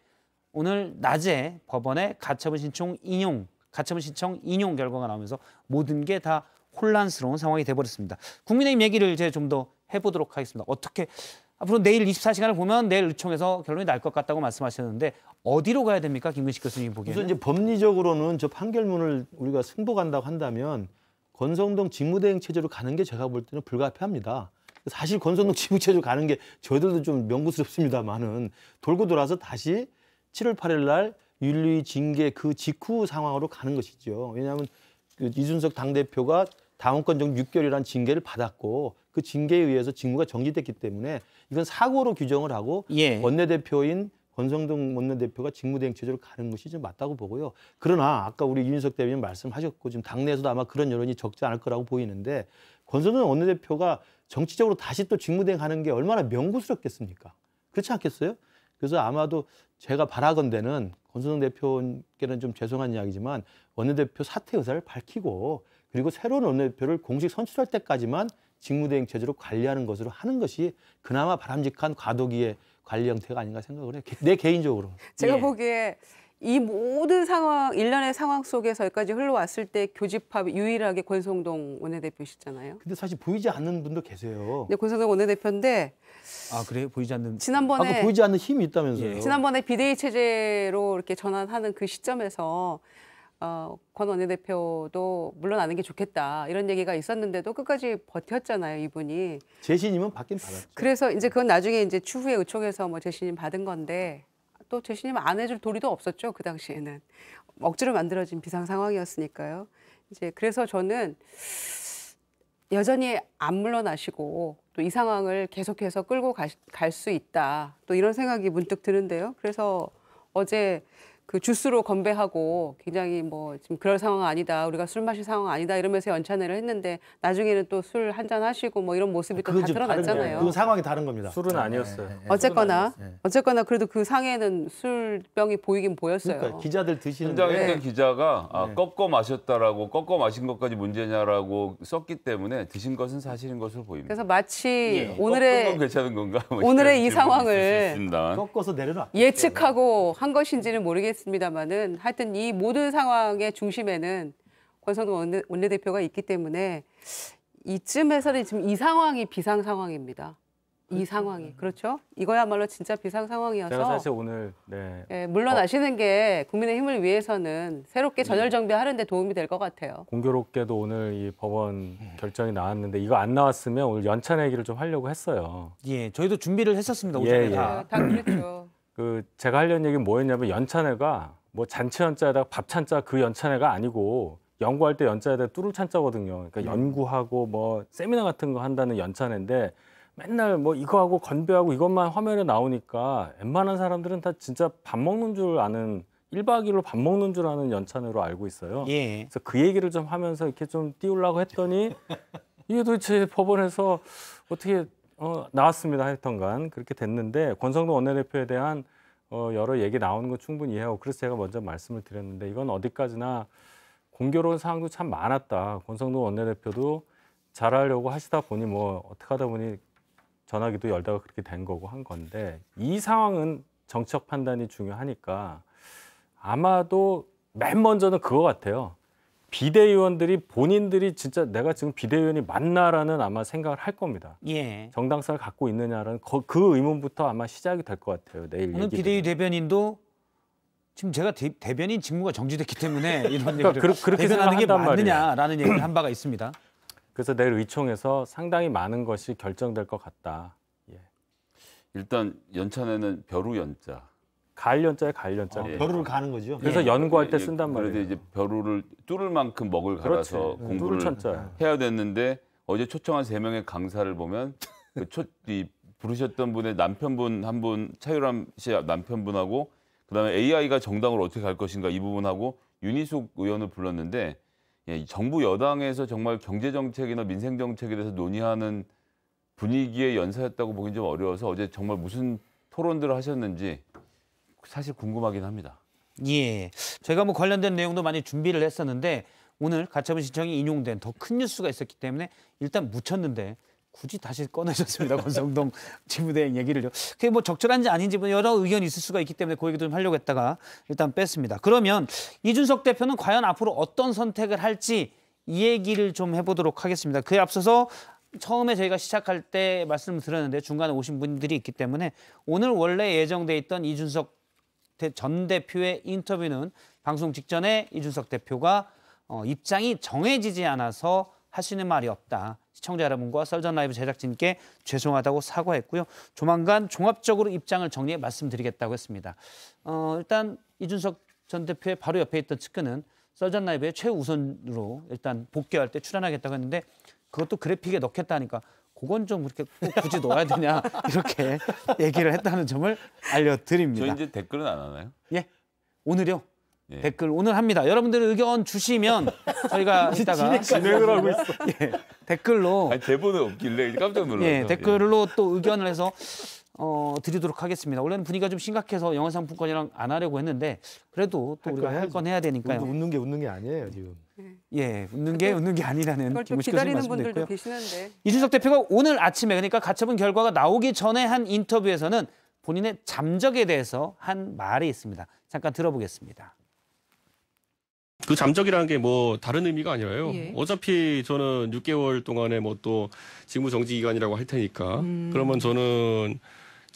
오늘 낮에 법원에 가처분 신청 인용, 가처분 신청 인용 결과가 나오면서 모든 게 다 혼란스러운 상황이 돼버렸습니다. 국민의힘 얘기를 이제 좀 더 해보도록 하겠습니다. 어떻게 앞으로 내일 24시간을 보면 내일 의총에서 결론이 날 것 같다고 말씀하셨는데 어디로 가야 됩니까? 김근식 교수님 보기에는. 우선 이제 법리적으로는 저 판결문을 우리가 승복한다고 한다면 권성동 직무대행 체제로 가는 게 제가 볼 때는 불가피합니다. 사실 권성동 직무 체제로 가는 게 저희들도 좀 명구스럽습니다만은 돌고 돌아서 다시 7월 8일 날 윤리 징계 그 직후 상황으로 가는 것이죠. 왜냐하면 그 이준석 당대표가 당원권 정 6개월이라는 징계를 받았고 그 징계에 의해서 직무가 정지됐기 때문에 이건 사고로 규정을 하고 예. 원내대표인 권성동 원내대표가 직무대행 체제로 가는 것이 좀 맞다고 보고요. 그러나 아까 우리 윤석 대변인 말씀하셨고 지금 당내에서도 아마 그런 여론이 적지 않을 거라고 보이는데 권성동 원내대표가 정치적으로 다시 또 직무대행 하는 게 얼마나 명구스럽겠습니까? 그렇지 않겠어요? 그래서 아마도 제가 바라건대는 권성동 대표께는 좀 죄송한 이야기지만 원내대표 사퇴 의사를 밝히고 그리고 새로운 원내대표를 공식 선출할 때까지만 직무대행 체제로 관리하는 것으로 하는 것이 그나마 바람직한 과도기에 관리 형태가 아닌가 생각을 해. 요내 개인적으로. 제가 예. 보기에 이 모든 상황, 일련의 상황 속에서 여기까지 흘러왔을 때 교집합 유일하게 권성동 원내대표시잖아요. 근데 사실 보이지 않는 분도 계세요. 네, 권성동 원내대표인데. 아, 그래요? 보이지 않는. 지난번에. 아까 보이지 않는 힘이 있다면서요. 예. 지난번에 비대위 체제로 이렇게 전환하는 그 시점에서 어, 권 원내대표도 물러나는 게 좋겠다 이런 얘기가 있었는데도 끝까지 버텼잖아요 이분이 재신임은 받긴 받았죠. 그래서 이제 그건 나중에 이제 추후에 의총에서 뭐 재신임 받은 건데 또 재신임 안 해줄 도리도 없었죠 그 당시에는 억지로 만들어진 비상 상황이었으니까요. 이제 그래서 저는 여전히 안 물러나시고 또 이 상황을 계속해서 끌고 갈 수 있다 또 이런 생각이 문득 드는데요. 그래서 어제 그 주스로 건배하고 굉장히 뭐 지금 그럴 상황 아니다. 우리가 술 마실 상황 아니다. 이러면서 연찬회를 했는데 나중에는 또 술 한 잔 하시고 뭐 이런 모습이 또다 드러났잖아요. 그 상황이 다른 겁니다. 술은 네. 아니었어요. 네, 네, 네. 어쨌거나 어쨌거나 그래도 그 상에는 술병이 보이긴 보였어요. 그러니까 기자들 드시는 현장에 있던 네. 기자가 아, 네. 꺾어 마셨다라고 꺾어 마신 것까지 문제냐라고 썼기 때문에 드신 것은 사실인 것으로 보입니다. 그래서 마치 예. 오늘의 괜찮은 건가? 뭐 오늘의 이 상황을 꺾어서 내려놔 예측하고 한 것인지는 모르겠. 있습니다만은 하여튼 이 모든 상황의 중심에는 권선우 원내, 원내대표가 있기 때문에 이쯤에서는 지금 이 상황이 비상 상황입니다. 이 그렇죠. 상황이 음. 그렇죠? 이거야말로 진짜 비상 상황이어서 제가 사실 오늘 네 예, 물론 어. 시는게 국민의힘을 위해서는 새롭게 음. 전열 정비하는데 도움이 될 것 같아요. 공교롭게도 오늘 이 법원 음. 결정이 나왔는데 이거 안 나왔으면 오늘 연차 내기를 좀 하려고 했어요. 예, 저희도 준비를 했었습니다. 예, 오전에 예, 예. 다. 다 그랬죠. 그 제가 하려는 얘기 뭐였냐면 연찬회가 뭐 잔치 연자에다가 밥 찬자 그 연찬회가 아니고 연구할 때 연자에다가 뚜루 찬자거든요. 그러니까 음. 연구하고 뭐 세미나 같은 거 한다는 연찬회인데 맨날 뭐 이거하고 건배하고 이것만 화면에 나오니까 웬만한 사람들은 다 진짜 밥 먹는 줄 아는 1박 2일로 밥 먹는 줄 아는 연찬회로 알고 있어요. 예. 그래서 그 얘기를 좀 하면서 이렇게 좀 띄우려고 했더니 이게 도대체 법원에서 어떻게 어, 나왔습니다. 하여튼간 그렇게 됐는데 권성동 원내대표에 대한 어, 여러 얘기 나오는 건 충분히 이해하고 그래서 제가 먼저 말씀을 드렸는데 이건 어디까지나 공교로운 사항도 참 많았다. 권성동 원내대표도 잘하려고 하시다 보니 뭐 어떻게 하다 보니 전화기도 열다가 그렇게 된 거고 한 건데 이 상황은 정책 판단이 중요하니까 아마도 맨 먼저는 그거 같아요. 비대위원들이 본인들이 진짜 내가 지금 비대위원이 맞나라는 아마 생각을 할 겁니다. 예. 정당성을 갖고 있느냐라는 거, 그 의문부터 아마 시작이 될 것 같아요. 내일 오늘 비대위 대변인도 지금 제가 대, 변인 직무가 정지됐기 때문에 이런 그러니까 얘기를 그, 대변하는 게 맞느냐라는 얘기를 한 바가 있습니다. 그래서 내일 의총에서 상당히 많은 것이 결정될 것 같다. 예. 일단 연찬에는 벼루 연자 갈년자에 갈년자를. 아, 예. 벼루를 가는 거죠. 그래서 예. 연구할 때 예, 쓴단 말이에요. 그래서 이제 벼루를 뚫을 만큼 먹을 갈아서 그렇지. 예, 공부를 해야 됐는데 어제 초청한 세 명의 강사를 보면 그 초, 이 부르셨던 분의 남편분 한 분 차유람 씨 남편분하고 그다음에 AI가 정당을 어떻게 갈 것인가 이 부분하고 윤희숙 의원을 불렀는데 예, 정부 여당에서 정말 경제 정책이나 민생 정책에 대해서 논의하는 분위기의 연사였다고 보긴 좀 어려워서 어제 정말 무슨 토론들을 하셨는지 사실 궁금하긴 합니다. 예, 제가 뭐 관련된 내용도 많이 준비를 했었는데 오늘 가처분 신청이 인용된 더 큰 뉴스가 있었기 때문에 일단 묻혔는데 굳이 다시 꺼내셨습니다. 권성동 지부대행 얘기를요. 그게 뭐 적절한지 아닌지 뭐 여러 의견이 있을 수가 있기 때문에 그 얘기도 좀 하려고 했다가 일단 뺐습니다. 그러면 이준석 대표는 과연 앞으로 어떤 선택을 할지 이 얘기를 좀 해보도록 하겠습니다. 그에 앞서서 처음에 저희가 시작할 때 말씀을 드렸는데 중간에 오신 분들이 있기 때문에 오늘 원래 예정돼 있던 이준석 전 대표의 인터뷰는 방송 직전에 이준석 대표가 어, 입장이 정해지지 않아서 하시는 말이 없다. 시청자 여러분과 썰전 라이브 제작진께 죄송하다고 사과했고요. 조만간 종합적으로 입장을 정리해 말씀드리겠다고 했습니다. 어, 일단 이준석 전 대표의 바로 옆에 있던 측근은 썰전 라이브의 최우선으로 일단 복귀할 때 출연하겠다고 했는데 그것도 그래픽에 넣겠다니까 그건 좀 그렇게 굳이 넣어야 되냐 이렇게 얘기를 했다는 점을 알려드립니다. 저 이제 댓글은 안 하나요? 예, 오늘요. 예. 댓글 오늘 합니다. 여러분들 의견 의 주시면 저희가 이따가 진행을 하고 있어. 예, 댓글로 아니, 대본은 없길래 깜짝 놀랐어요. 예, 댓글로 예. 또 의견을 해서 어, 드리도록 하겠습니다. 원래는 분위기가 좀 심각해서 영화상품권이랑 안 하려고 했는데 그래도 또 우리가 할건 그러니까 해야 되니까요. 웃는 게 웃는 게 아니에요 지금. 예, 웃는 게 웃는 게 아니라는 그걸 좀 기다리는 분들도 있고요. 계시는데 이준석 대표가 오늘 아침에 그러니까 가처분 결과가 나오기 전에 한 인터뷰에서는 본인의 잠적에 대해서 한 말이 있습니다. 잠깐 들어보겠습니다. 그 잠적이라는 게 뭐 다른 의미가 아니라요. 예. 어차피 저는 6개월 동안에 뭐 또 직무 정지 기간이라고 할 테니까 음. 그러면 저는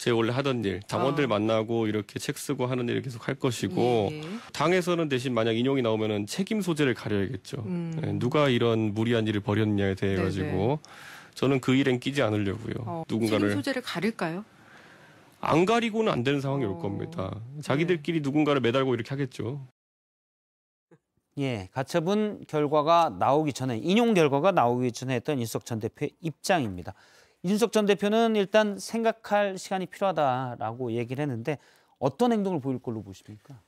제 원래 하던 일, 당원들 아. 만나고 이렇게 책 쓰고 하는 일을 계속 할 것이고 예. 예. 당에서는 대신 만약 인용이 나오면은 책임 소재를 가려야겠죠. 음. 예, 누가 이런 무리한 일을 벌였냐에 대해 네네. 가지고 네. 저는 그 일엔 끼지 않으려고요. 어, 누군가를 책임 소재를 가릴까요? 안 가리고는 안 되는 상황이 어. 올 겁니다. 네. 자기들끼리 네. 누군가를 매달고 이렇게 하겠죠. 예, 가처분 결과가 나오기 전에 인용 결과가 나오기 전에 했던 이석 전 대표의 입장입니다. 이준석 전 대표는 일단 생각할 시간이 필요하다라고 얘기를 했는데 어떤 행동을 보일 걸로 보십니까?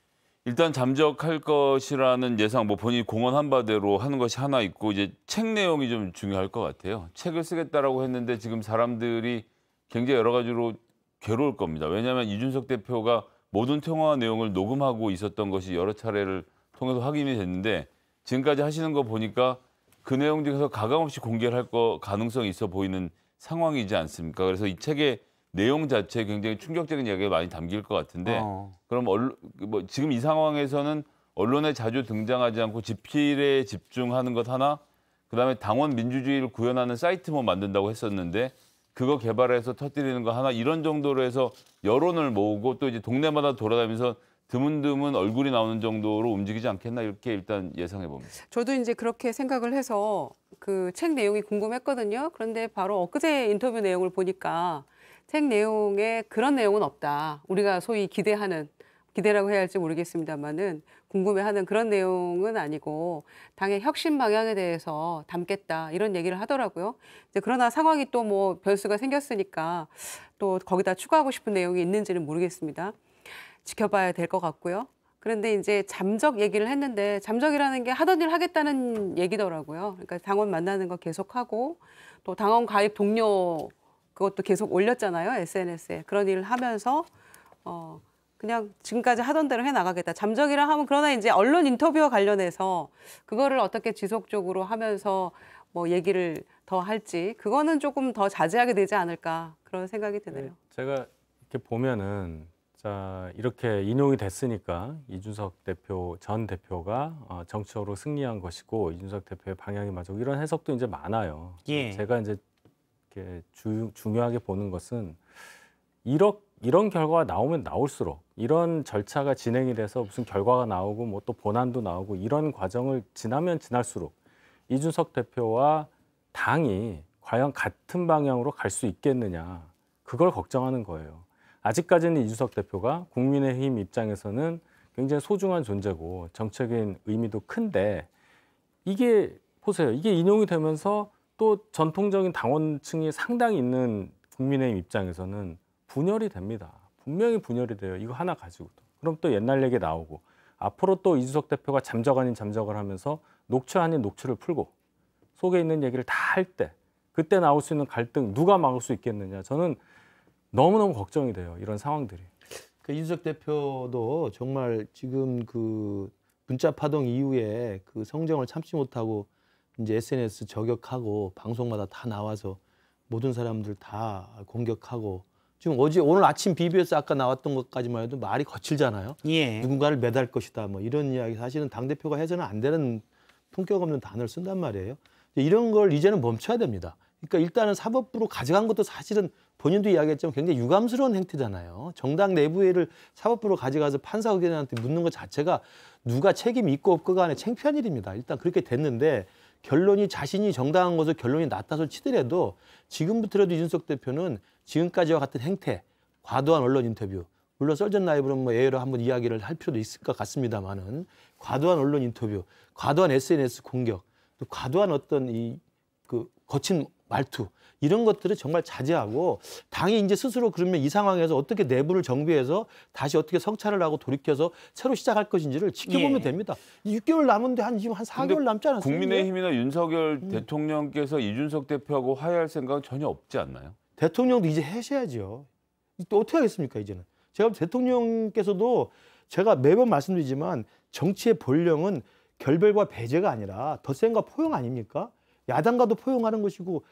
일단 잠적할 것이라는 예상 뭐 본인이 공언한 바대로 하는 것이 하나 있고 이제 책 내용이 좀 중요할 것 같아요. 책을 쓰겠다라고 했는데 지금 사람들이 굉장히 여러 가지로 괴로울 겁니다. 왜냐하면 이준석 대표가 모든 통화 내용을 녹음하고 있었던 것이 여러 차례를 통해서 확인이 됐는데 지금까지 하시는 거 보니까 그 내용 중에서 가감없이 공개할거 가능성이 있어 보이는 상황이지 않습니까? 그래서 이 책의 내용 자체에 굉장히 충격적인 이야기가 많이 담길 것 같은데 어. 그럼 언론, 그 뭐 지금 이 상황에서는 언론에 자주 등장하지 않고 집필에 집중하는 것 하나 그다음에 당원 민주주의를 구현하는 사이트 뭐 만든다고 했었는데 그거 개발해서 터뜨리는 거 하나 이런 정도로 해서 여론을 모으고 또 이제 동네마다 돌아다니면서 드문드문 얼굴이 나오는 정도로 움직이지 않겠나 이렇게 일단 예상해 봅니다. 저도 이제 그렇게 생각을 해서 그 책 내용이 궁금했거든요. 그런데 바로 엊그제 인터뷰 내용을 보니까 책 내용에 그런 내용은 없다. 우리가 소위 기대하는 기대라고 해야 할지 모르겠습니다만은 궁금해하는 그런 내용은 아니고 당의 혁신 방향에 대해서 담겠다 이런 얘기를 하더라고요. 이제 그러나 상황이 또뭐 변수가 생겼으니까 또 거기다 추가하고 싶은 내용이 있는지는 모르겠습니다. 지켜봐야 될 것 같고요. 그런데 이제 잠적 얘기를 했는데 잠적이라는 게 하던 일 하겠다는 얘기더라고요. 그러니까 당원 만나는 거 계속하고 또 당원 가입 동료 그것도 계속 올렸잖아요 SNS에 그런 일을 하면서 어 그냥 지금까지 하던 대로 해 나가겠다 잠적이라 하면 그러나 이제 언론 인터뷰와 관련해서 그거를 어떻게 지속적으로 하면서 뭐 얘기를 더 할지 그거는 조금 더 자제하게 되지 않을까 그런 생각이 네, 드네요. 제가 이렇게 보면은 자 이렇게 인용이 됐으니까 이준석 대표 전 대표가 어, 정치적으로 승리한 것이고 이준석 대표의 방향이 맞고 이런 해석도 이제 많아요. 예. 제가 이제 이렇게 주, 중요하게 보는 것은 이런 이런 결과가 나오면 나올수록 이런 절차가 진행이 돼서 무슨 결과가 나오고 뭐또 본안도 나오고 이런 과정을 지나면 지날수록 이준석 대표와 당이 과연 같은 방향으로 갈 수 있겠느냐 그걸 걱정하는 거예요. 아직까지는 이준석 대표가 국민의힘 입장에서는 굉장히 소중한 존재고 정책인 의미도 큰데 이게 보세요. 이게 인용이 되면서 또 전통적인 당원층이 상당히 있는 국민의힘 입장에서는 분열이 됩니다. 분명히 분열이 돼요. 이거 하나 가지고도. 그럼 또 옛날 얘기 나오고 앞으로 또 이준석 대표가 잠적 아닌 잠적을 하면서 녹취 아닌 녹취를 풀고 속에 있는 얘기를 다 할 때 그때 나올 수 있는 갈등 누가 막을 수 있겠느냐. 저는 너무너무 걱정이 돼요. 이런 상황들이. 그 이준석 대표도 정말 지금 그 문자 파동 이후에 그 성정을 참지 못하고 이제 SNS 저격하고 방송마다 다 나와서 모든 사람들 다 공격하고 지금 어제 오늘 아침 BBS 아까 나왔던 것까지만 해도 말이 거칠잖아요. 예. 누군가를 매달 것이다 뭐 이런 이야기 사실은 당 대표가 해서는 안 되는 품격 없는 단어를 쓴단 말이에요. 이런 걸 이제는 멈춰야 됩니다. 그러니까 일단은 사법부로 가져간 것도 사실은 본인도 이야기했지만 굉장히 유감스러운 행태잖아요. 정당 내부회를 사법부로 가져가서 판사 의견한테 묻는 것 자체가 누가 책임이 있고 없고 간에 창피한 일입니다. 일단 그렇게 됐는데 결론이 자신이 정당한 것을 결론이 낮다서 치더라도 지금부터라도 이준석 대표는 지금까지와 같은 행태, 과도한 언론 인터뷰, 물론 썰전 라이브는 뭐 예외로 한번 이야기를 할 필요도 있을 것 같습니다만은 과도한 언론 인터뷰, 과도한 SNS 공격, 또 과도한 어떤 이 그 거친 말투 이런 것들을 정말 자제하고 당이 이제 스스로 그러면 이 상황에서 어떻게 내부를 정비해서 다시 어떻게 성찰을 하고 돌이켜서 새로 시작할 것인지를 지켜보면 예. 됩니다. 6개월 남은데 한 지금 한 4개월 남지 않았습니까? 국민의힘이나 윤석열 음. 대통령께서 이준석 대표하고 화해할 생각은 전혀 없지 않나요? 대통령도 이제 해셔야죠. 또 어떻게 하겠습니까 이제는? 제가 대통령께서도 제가 매번 말씀드리지만 정치의 본령은 결별과 배제가 아니라 덧셈과 포용 아닙니까? 야당과도 포용하는 것이고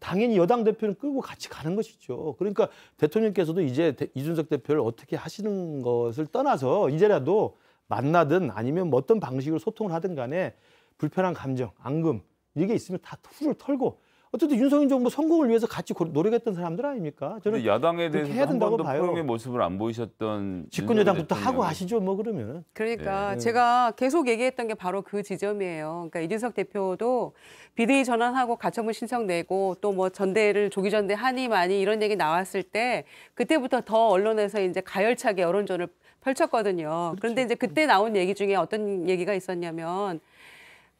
당연히 여당 대표는 끌고 같이 가는 것이죠. 그러니까 대통령께서도 이제 이준석 대표를 어떻게 하시는 것을 떠나서 이제라도 만나든 아니면 뭐 어떤 방식으로 소통을 하든 간에 불편한 감정, 앙금 이게 있으면 다툴를 털고 어쨌든 윤석열 정부 성공을 위해서 같이 노력했던 사람들 아닙니까? 저는 야당에 대해서 해야 된다고 봐요. 포용의 모습을 안 보이셨던 집권 여당부터 하고 하시죠, 뭐 그러면. 그러니까 네. 제가 계속 얘기했던 게 바로 그 지점이에요. 그러니까 이준석 대표도 비대위 전환하고 가처분 신청 내고 또 뭐 전대를 조기 전대 하니 많이 이런 얘기 나왔을 때 그때부터 더 언론에서 이제 가열차게 여론전을 펼쳤거든요. 그렇죠. 그런데 이제 그때 나온 얘기 중에 어떤 얘기가 있었냐면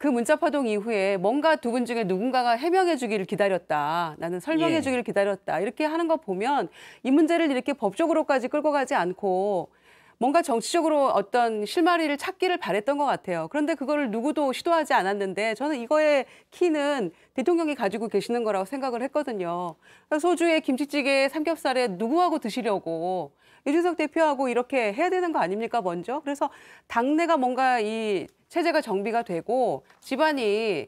그 문자 파동 이후에 뭔가 두 분 중에 누군가가 해명해 주기를 기다렸다. 나는 설명해 예. 주기를 기다렸다. 이렇게 하는 거 보면 이 문제를 이렇게 법적으로까지 끌고 가지 않고 뭔가 정치적으로 어떤 실마리를 찾기를 바랬던 것 같아요. 그런데 그거를 누구도 시도하지 않았는데 저는 이거의 키는 대통령이 가지고 계시는 거라고 생각을 했거든요. 소주에 김치찌개에 삼겹살에 누구하고 드시려고 이준석 대표하고 이렇게 해야 되는 거 아닙니까 먼저? 그래서 당내가 뭔가 이 체제가 정비가 되고 집안이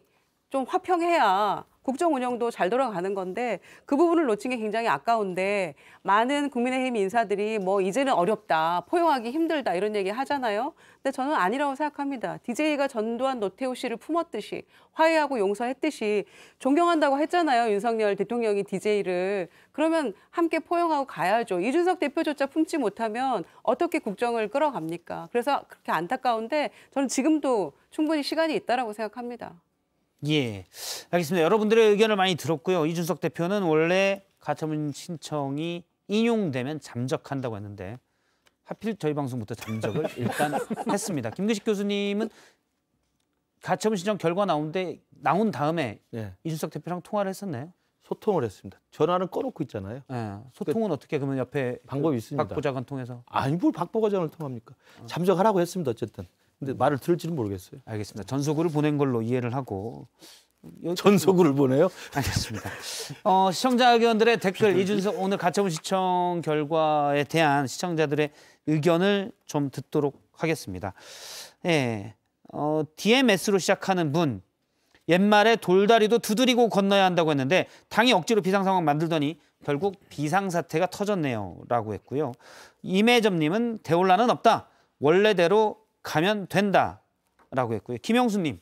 좀 화평해야 국정 운영도 잘 돌아가는 건데 그 부분을 놓친 게 굉장히 아까운데 많은 국민의힘 인사들이 뭐 이제는 어렵다, 포용하기 힘들다 이런 얘기 하잖아요. 근데 저는 아니라고 생각합니다. DJ가 전두환 노태우 씨를 품었듯이 화해하고 용서했듯이 존경한다고 했잖아요. 윤석열 대통령이 DJ를. 그러면 함께 포용하고 가야죠. 이준석 대표조차 품지 못하면 어떻게 국정을 끌어갑니까? 그래서 그렇게 안타까운데 저는 지금도 충분히 시간이 있다라고 생각합니다. 예, 알겠습니다. 여러분들의 의견을 많이 들었고요. 이준석 대표는 원래 가처분 신청이 인용되면 잠적한다고 했는데 하필 저희 방송부터 잠적을 일단 했습니다. 김근식 교수님은 가처분 신청 결과 나온데 나온 다음에 예. 이준석 대표랑 통화를 했었나요? 소통을 했습니다. 전화는 꺼놓고 있잖아요. 예. 그러니까 소통은 그러니까 어떻게 그러면 옆에 방법이 그 있습니다. 박 보좌관 통해서 아니 뭘박 보좌관을 통합니까? 어. 잠적하라고 했습니다. 어쨌든 근데 말을 들을지는 모르겠어요. 알겠습니다. 전속으로 보낸 걸로 이해를 하고 전속으로 보내요? 알겠습니다. 어, 시청자 의견들의 댓글 이준석 오늘 가처분 시청 결과에 대한 시청자들의 의견을 좀 듣도록 하겠습니다. 예. 어, DMS로 시작하는 분 옛말에 돌다리도 두드리고 건너야 한다고 했는데 당이 억지로 비상 상황 만들더니 결국 비상 사태가 터졌네요라고 했고요. 임혜점님은 대올라는 없다. 원래대로 가면 된다라고 했고요. 김영수님.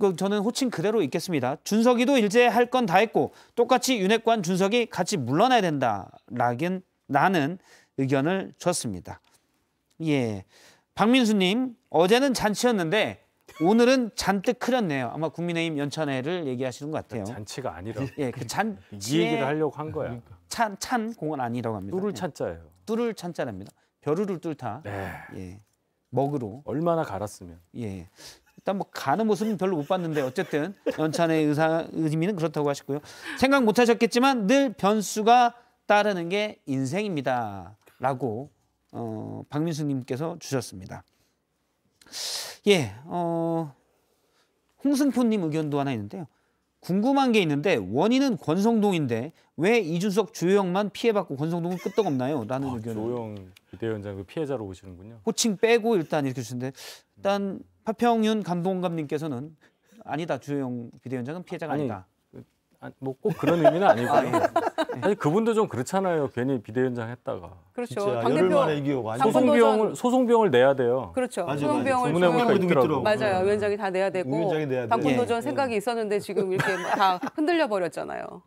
그 저는 호칭 그대로 읽겠습니다. 준석이도 일제 할 건 다 했고 똑같이 윤핵관 준석이 같이 물러나야 된다라긴 나는 의견을 줬습니다. 예. 박민수님 어제는 잔치였는데 오늘은 잔뜩 크렸네요. 아마 국민의힘 연찬회를 얘기하시는 것 같아요. 잔치가 아니라. 예, 그 잔. 이 얘기를 하려고 한 거야. 찬찬 그러니까. 공은 아니라고 합니다. 뚫을 예. 찬자예요. 뚫을 찬자랍니다. 벼루를 뚫다. 네. 예. 먹으로 얼마나 갈았으면 예 일단 뭐 가는 모습은 별로 못 봤는데 어쨌든 연찬의 의사 의미는 그렇다고 하셨고요 생각 못 하셨겠지만 늘 변수가 따르는 게 인생입니다라고 어, 박민수님께서 주셨습니다 예 어, 홍승표님 의견도 하나 있는데요 궁금한 게 있는데 원인은 권성동인데 왜 이준석, 조영만 피해받고 권성동은 끄떡없나요? 라는 아, 의견을. 조영 비대위원장 그 피해자로 오시는군요. 호칭 빼고 일단 이렇게 주는데 일단 파평윤 감독감님께서는 아니다, 조영 비대위원장은 피해자가 아니, 아니다. 아, 뭐꼭 그런 의미는 아니고 아, 예. 사실 그분도 좀 그렇잖아요. 괜히 비대위원장 했다가 그렇죠. 당 대표 소송비용을 소송비용을 내야 돼요. 그렇죠. 맞아, 소송비용을 주문 맞아요. 맞아요. 네. 위원장이 다 내야 되고 당권 네. 도전 예. 생각이 네. 있었는데 지금 이렇게 다 흔들려 버렸잖아요.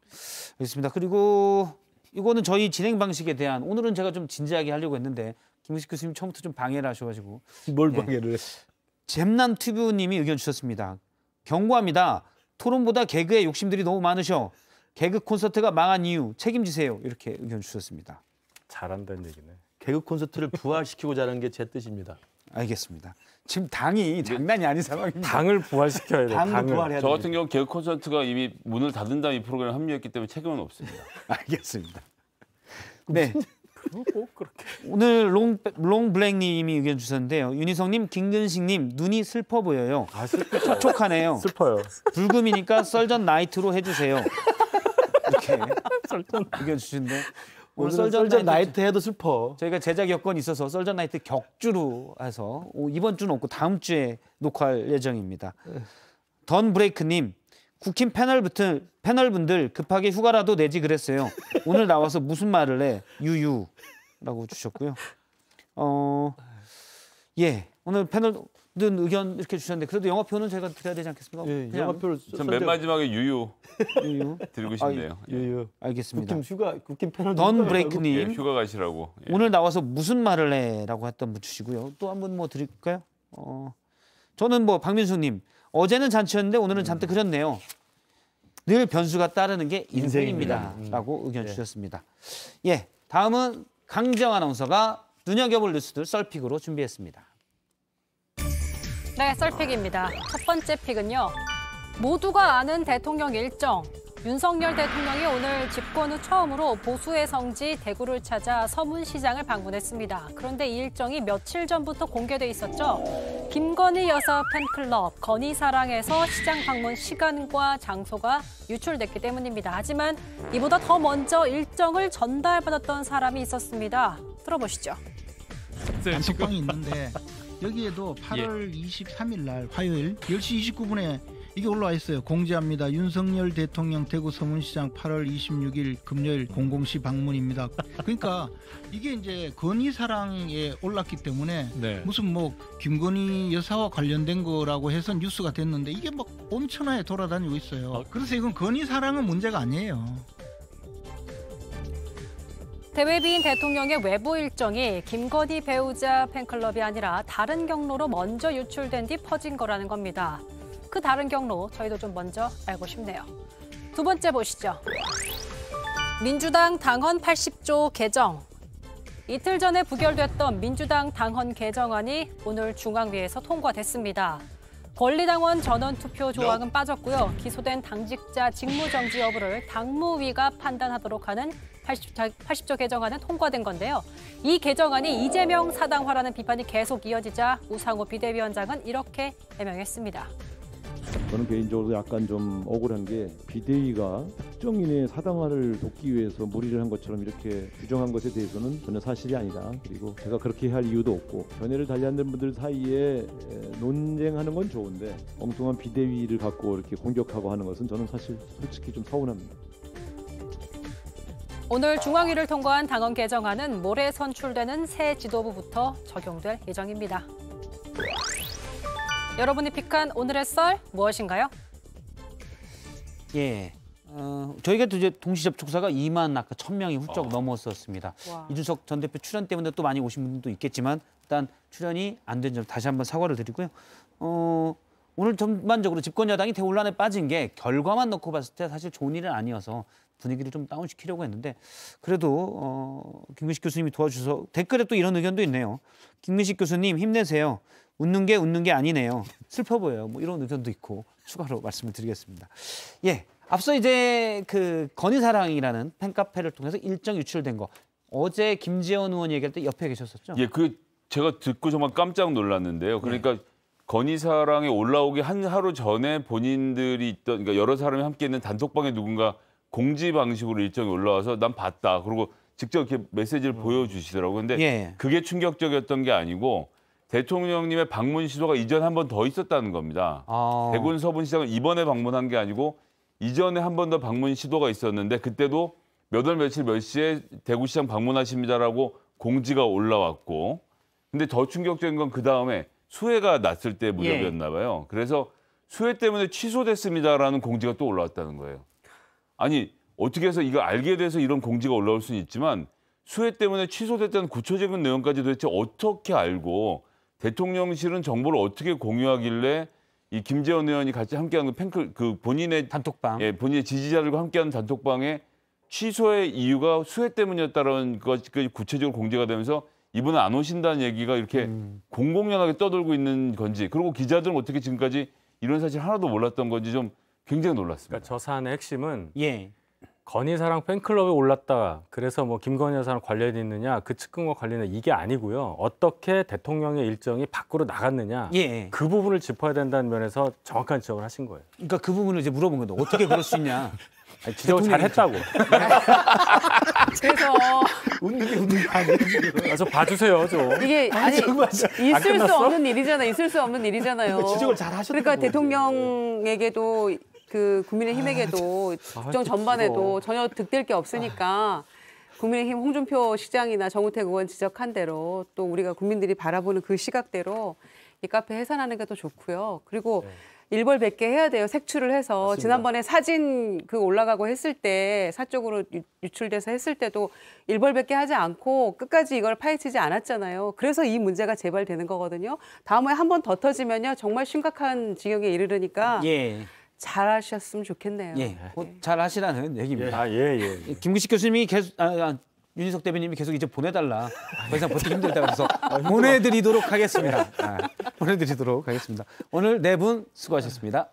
알겠습니다. 그리고 이거는 저희 진행 방식에 대한 오늘은 제가 좀 진지하게 하려고 했는데 김우식 교수님 처음부터 좀 방해를 하셔가지고 뭘 방해를 네. 잼난 튜브님이 의견 주셨습니다. 경고합니다. 토론보다 개그에 욕심들이 너무 많으셔. 개그 콘서트가 망한 이유 책임지세요. 이렇게 의견 주셨습니다. 잘한다는 얘기네. 개그 콘서트를 부활시키고자는 게 제 뜻입니다. 알겠습니다. 지금 당이 장난이 아닌 상황입니다. 당을 부활시켜야 돼요. 당을, 당을. 부활해야 돼요. 저 같은 경우 개그 콘서트가 이미 문을 닫은 다음 이 프로그램에 합류했기 때문에 책임은 없습니다. 알겠습니다. 네. 어, 꼭 그렇게. 오늘 롱, 롱블랙님이 의견 주셨는데요. 윤희성님, 김근식님 눈이 슬퍼 보여요. 아슬프 촉촉하네요. 슬퍼요. 불금이니까 썰전 나이트로 해주세요. 이렇게 썰전 의견 주신데. 오늘 썰전, 썰전 나이트, 나이트, 해도 슬퍼. 저희가 제작 여건이 있어서 썰전 나이트 격주로 해서 이번 주는 없고 다음 주에 녹화할 예정입니다. 네. 던 브레이크님 국힘 패널 붙은 패널분들 급하게 휴가라도 내지 그랬어요. 오늘 나와서 무슨 말을 해? 유유라고 주셨고요. 어, 예, 오늘 패널 든 의견 이렇게 주셨는데 그래도 영화표는 저가 드려야 되지 않겠습니까? 예, 영화표를 전맨 마지막에 유유, 유유? 드리고 싶네요. 아, 유유. 알겠습니다. 국힘 휴가 국힘 패널 던 브레이크님 예, 휴가 가시라고 예. 오늘 나와서 무슨 말을 해라고 했던 분 주시고요. 또한분뭐 드릴까요? 어, 저는 뭐 박민수님 어제는 잔치였는데 오늘은 음. 잔뜩 그렸네요늘 변수가 따르는 게 인생입니다. 인생입니다. 라고 음. 의견 네. 주셨습니다. 예, 다음은 강정 아나운서가 눈여겨볼 뉴스들 썰픽으로 준비했습니다. 네, 썰픽입니다. 첫 번째 픽은요. 모두가 아는 대통령 일정, 윤석열 대통령이 오늘 집권 후 처음으로 보수의 성지 대구를 찾아 서문시장을 방문했습니다. 그런데 이 일정이 며칠 전부터 공개돼 있었죠. 김건희 여사 팬클럽 건희사랑에서 시장 방문 시간과 장소가 유출됐기 때문입니다. 하지만 이보다 더 먼저 일정을 전달받았던 사람이 있었습니다. 들어보시죠. 네, 단톡방이 있는데 여기에도 8월 예. 23일 날 화요일 10시 29분에 이게 올라와 있어요. 공지합니다. 윤석열 대통령 대구 서문시장 8월 26일 금요일 공공시 방문입니다. 그러니까 이게 이제 건의사랑에 올랐기 때문에 네. 무슨 뭐 김건희 여사와 관련된 거라고 해서 뉴스가 됐는데 이게 막 엄청나게 돌아다니고 있어요. 아, 그래서 이건 건의사랑은 문제가 아니에요. 대외비인 대통령의 외부 일정이 김건희 배우자 팬클럽이 아니라 다른 경로로 먼저 유출된 뒤 퍼진 거라는 겁니다. 그 다른 경로 저희도 좀 먼저 알고 싶네요. 두 번째 보시죠. 민주당 당헌 80조 개정. 이틀 전에 부결됐던 민주당 당헌 개정안이 오늘 중앙위에서 통과됐습니다. 권리당원 전원 투표 조항은 빠졌고요. 기소된 당직자 직무정지 여부를 당무위가 판단하도록 하는 80, 조 개정안은 통과된 건데요. 이 개정안이 이재명 사당화라는 비판이 계속 이어지자 우상호 비대위원장은 이렇게 해명했습니다. 저는 개인적으로 약간 좀 억울한 게 비대위가 특정인의 사당화를 돕기 위해서 무리를 한 것처럼 이렇게 규정한 것에 대해서는 전혀 사실이 아니다. 그리고 제가 그렇게 할 이유도 없고 견해를 달리하는 분들 사이에 논쟁하는 건 좋은데 엉뚱한 비대위를 갖고 이렇게 공격하고 하는 것은 저는 사실 솔직히 좀 서운합니다. 오늘 중앙위를 통과한 당헌 개정안은 모레 선출되는 새 지도부부터 적용될 예정입니다. 여러분이 픽한 오늘의 썰 무엇인가요? 예. 어, 저희가 이제 동시 접촉사가 2만 아까 1,000명이 훌쩍 어. 넘었었습니다. 와. 이준석 전 대표 출연 때문에 또 많이 오신 분도 있겠지만 일단 출연이 안 된 점 다시 한번 사과를 드리고요. 어, 오늘 전반적으로 집권 여당이 대혼란에 빠진 게 결과만 놓고 봤을 때 사실 좋은 일은 아니어서 분위기를 좀 다운시키려고 했는데 그래도 어, 김근식 교수님이 도와주셔서 댓글에 또 이런 의견도 있네요. 김근식 교수님 힘내세요. 웃는 게 웃는 게 아니네요. 슬퍼 보여요. 뭐 이런 의견도 있고 추가로 말씀을 드리겠습니다. 예. 앞서 이제 그 건의사랑이라는 팬카페를 통해서 일정 유출된 거 어제 김재원 의원 얘기할 때 옆에 계셨었죠? 예, 그 제가 듣고 정말 깜짝 놀랐는데요. 그러니까 네. 건의사랑에 올라오기 한 하루 전에 본인들이 있던 그러니까 여러 사람이 함께 있는 단톡방에 누군가 공지 방식으로 일정이 올라와서 난 봤다. 그리고 직접 이렇게 메시지를 음. 보여주시더라고요. 근데 예. 그게 충격적이었던 게 아니고 대통령님의 방문 시도가 이전에 한 번 더 있었다는 겁니다. 아. 대군 서문 시장은 이번에 방문한 게 아니고 이전에 한 번 더 방문 시도가 있었는데 그때도 몇 월 며칠 몇 시에 대구시장 방문하십니다라고 공지가 올라왔고 근데 더 충격적인 건 그 다음에 수해가 났을 때 무렵이었나 예. 봐요. 예. 그래서 수해 때문에 취소됐습니다라는 공지가 또 올라왔다는 거예요. 아니 어떻게 해서 이거 알게 돼서 이런 공지가 올라올 수는 있지만 수해 때문에 취소됐다는 구체적인 내용까지 도대체 어떻게 알고 대통령실은 정보를 어떻게 공유하길래 이 김재원 의원이 같이 함께하는 그 팬클 그 본인의 단톡방 예 본인의 지지자들과 함께하는 단톡방에 취소의 이유가 수혜 때문이었다는 것까지 구체적으로 공개가 되면서 이분은 안 오신다는 얘기가 이렇게 음. 공공연하게 떠돌고 있는 건지 그리고 기자들은 어떻게 지금까지 이런 사실 하나도 몰랐던 건지 좀 굉장히 놀랐습니다. 그러니까 저 사안의 핵심은 예. 건희사랑 팬클럽에 올랐다. 그래서 뭐 김건희 여사랑 관련이 있느냐, 그 측근과 관련이 이게 아니고요. 어떻게 대통령의 일정이 밖으로 나갔느냐, 예. 그 부분을 짚어야 된다는 면에서 정확한 지적을 하신 거예요. 그러니까 그 부분을 이제 물어본 건데 어떻게 그럴 수 있냐. 아니, 지적을 잘 했다고. 그래서 웃는 게 웃는 게 아니에요 지 아, 봐주세요 좀. 이게 아니, 있을 수 없는 일이잖아요. 있을 수 없는 일이잖아요. 지적을 잘 하셨던 그러니까 대통령에게도 그 국민의힘에게도 아, 국정 아, 전반에도 전혀 득될 게 없으니까 국민의힘 홍준표 시장이나 정우택 의원 지적한 대로 또 우리가 국민들이 바라보는 그 시각대로 이 카페 해산하는 게 더 좋고요. 그리고 네. 일벌백계 해야 돼요. 색출을 해서 맞습니다. 지난번에 사진 그 올라가고 했을 때 사적으로 유출돼서 했을 때도 일벌백계 하지 않고 끝까지 이걸 파헤치지 않았잖아요. 그래서 이 문제가 재발되는 거거든요. 다음에 한 번 더 터지면요 정말 심각한 지경에 이르르니까 예. 잘하셨으면 좋겠네요. 예, 네. 잘하시라는 얘기입니다. 예. 아, 예, 예, 예. 김구식 교수님이 계속 아, 아, 윤희석 대변님이 계속 이제 보내달라. 더 이상 버티기 힘들다 그래서 아, 보내드리도록 하겠습니다. 아, 보내드리도록 하겠습니다. 오늘 네 분 수고하셨습니다.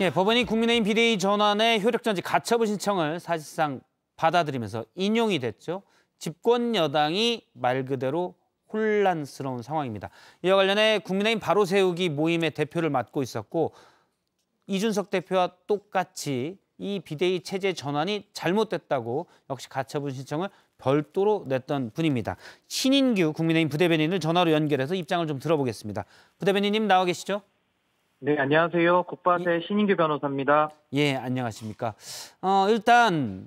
예, 법원이 국민의힘 비대위 전환에 효력전지 가처분 신청을 사실상 받아들이면서 인용이 됐죠. 집권 여당이 말 그대로 혼란스러운 상황입니다. 이와 관련해 국민의힘 바로 세우기 모임의 대표를 맡고 있었고 이준석 대표와 똑같이 이 비대위 체제 전환이 잘못됐다고 역시 가처분 신청을 별도로 냈던 분입니다. 신인규 국민의힘 부대변인을 전화로 연결해서 입장을 좀 들어보겠습니다. 부대변인님 나와 계시죠? 네, 안녕하세요. 국밥의 예. 신인규 변호사입니다. 예, 안녕하십니까. 어, 일단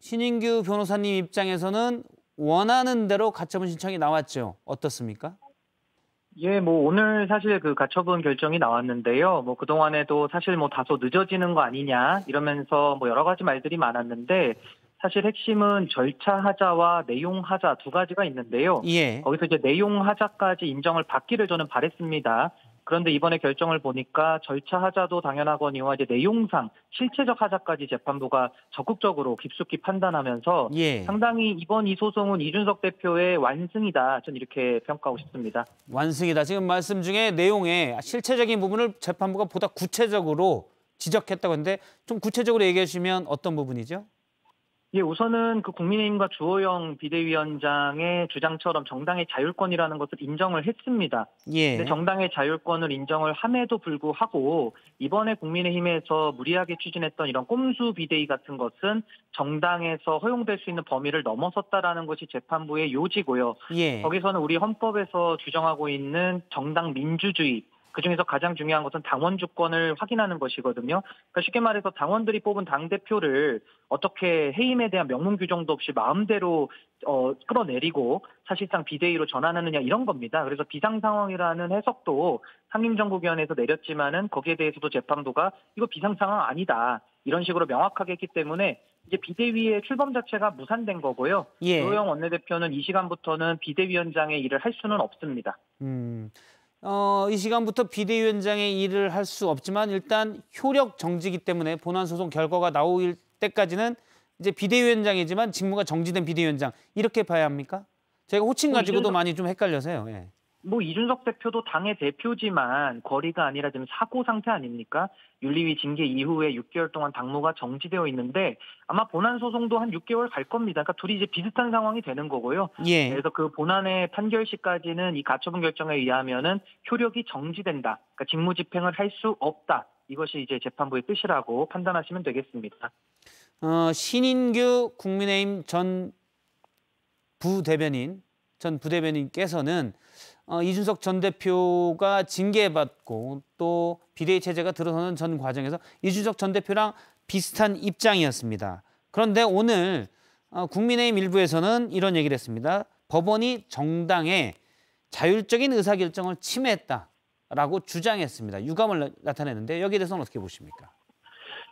신인규 변호사님 입장에서는 원하는 대로 가처분 신청이 나왔죠. 어떻습니까? 예, 뭐 오늘 사실 그 가처분 결정이 나왔는데요. 뭐 그동안에도 사실 뭐 다소 늦어지는 거 아니냐 이러면서 뭐 여러 가지 말들이 많았는데 사실 핵심은 절차 하자와 내용 하자 두 가지가 있는데요. 예. 거기서 이제 내용 하자까지 인정을 받기를 저는 바랬습니다. 그런데 이번에 결정을 보니까 절차 하자도 당연하거니와 이제 내용상 실체적 하자까지 재판부가 적극적으로 깊숙이 판단하면서 예. 상당히 이번 이 소송은 이준석 대표의 완승이다. 전 이렇게 평가하고 싶습니다. 완승이다. 지금 말씀 중에 내용에 실체적인 부분을 재판부가 보다 구체적으로 지적했다고 했는데 좀 구체적으로 얘기해 주시면 어떤 부분이죠? 예, 우선은 그 국민의힘과 주호영 비대위원장의 주장처럼 정당의 자율권이라는 것을 인정을 했습니다. 예. 정당의 자율권을 인정을 함에도 불구하고 이번에 국민의힘에서 무리하게 추진했던 이런 꼼수 비대위 같은 것은 정당에서 허용될 수 있는 범위를 넘어섰다라는 것이 재판부의 요지고요. 예. 거기서는 우리 헌법에서 규정하고 있는 정당 민주주의 그중에서 가장 중요한 것은 당원 주권을 확인하는 것이거든요. 그러니까 쉽게 말해서 당원들이 뽑은 당대표를 어떻게 해임에 대한 명문 규정도 없이 마음대로 어, 끌어내리고 사실상 비대위로 전환하느냐 이런 겁니다. 그래서 비상 상황이라는 해석도 상임정국위원회에서 내렸지만은 거기에 대해서도 재판부가 이거 비상 상황 아니다 이런 식으로 명확하게 했기 때문에 이제 비대위의 출범 자체가 무산된 거고요. 예. 노영 원내대표는 이 시간부터는 비대위원장의 일을 할 수는 없습니다. 음, 어, 이 시간부터 비대위원장의 일을 할 수 없지만 일단 효력 정지기 때문에 본안 소송 결과가 나올 때까지는 이제 비대위원장이지만 직무가 정지된 비대위원장 이렇게 봐야 합니까? 제가 호칭 가지고도 많이 좀 헷갈려서요. 예. 뭐 이준석 대표도 당의 대표지만 거리가 아니라 지금 사고 상태 아닙니까? 윤리위 징계 이후에 6개월 동안 당무가 정지되어 있는데 아마 본안 소송도 한 6개월 갈 겁니다. 그러니까 둘이 이제 비슷한 상황이 되는 거고요. 예. 그래서 그 본안의 판결 시까지는 이 가처분 결정에 의하면은 효력이 정지된다. 그러니까 직무 집행을 할 수 없다. 이것이 이제 재판부의 뜻이라고 판단하시면 되겠습니다. 어, 신인규 국민의힘 전 부대변인 전 부대변인께서는 어, 이준석 전 대표가 징계받고 또 비대위 체제가 들어서는 전 과정에서 이준석 전 대표랑 비슷한 입장이었습니다. 그런데 오늘 어, 국민의힘 일부에서는 이런 얘기를 했습니다. 법원이 정당의 자율적인 의사결정을 침해했다라고 주장했습니다. 유감을 나타내는데 여기에 대해서는 어떻게 보십니까?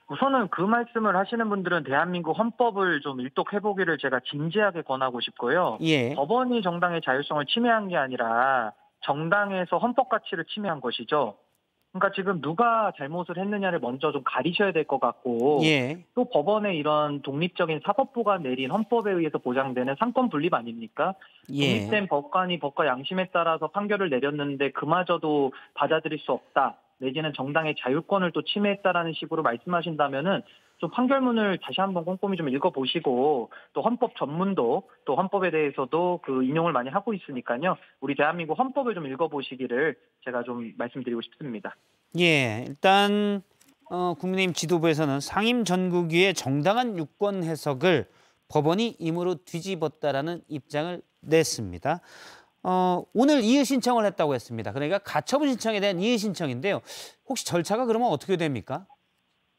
우선은 그 말씀을 하시는 분들은 대한민국 헌법을 좀 일독해보기를 제가 진지하게 권하고 싶고요. 예. 법원이 정당의 자율성을 침해한 게 아니라 정당에서 헌법 가치를 침해한 것이죠. 그러니까 지금 누가 잘못을 했느냐를 먼저 좀 가리셔야 될 것 같고 예. 또 법원의 이런 독립적인 사법부가 내린 헌법에 의해서 보장되는 상권 분립 아닙니까? 예. 독립된 법관이 법과 양심에 따라서 판결을 내렸는데 그마저도 받아들일 수 없다. 내지는 정당의 자율권을 또 침해했다라는 식으로 말씀하신다면은 좀 판결문을 다시 한번 꼼꼼히 좀 읽어보시고 또 헌법 전문도 또 헌법에 대해서도 그 인용을 많이 하고 있으니까요. 우리 대한민국 헌법을 좀 읽어보시기를 제가 좀 말씀드리고 싶습니다. 예, 일단 어, 국민의힘 지도부에서는 상임 전국위의 정당한 유권 해석을 법원이 임으로 뒤집었다라는 입장을 냈습니다. 어, 오늘 이의 신청을 했다고 했습니다. 그러니까 가처분 신청에 대한 이의 신청인데요. 혹시 절차가 그러면 어떻게 됩니까?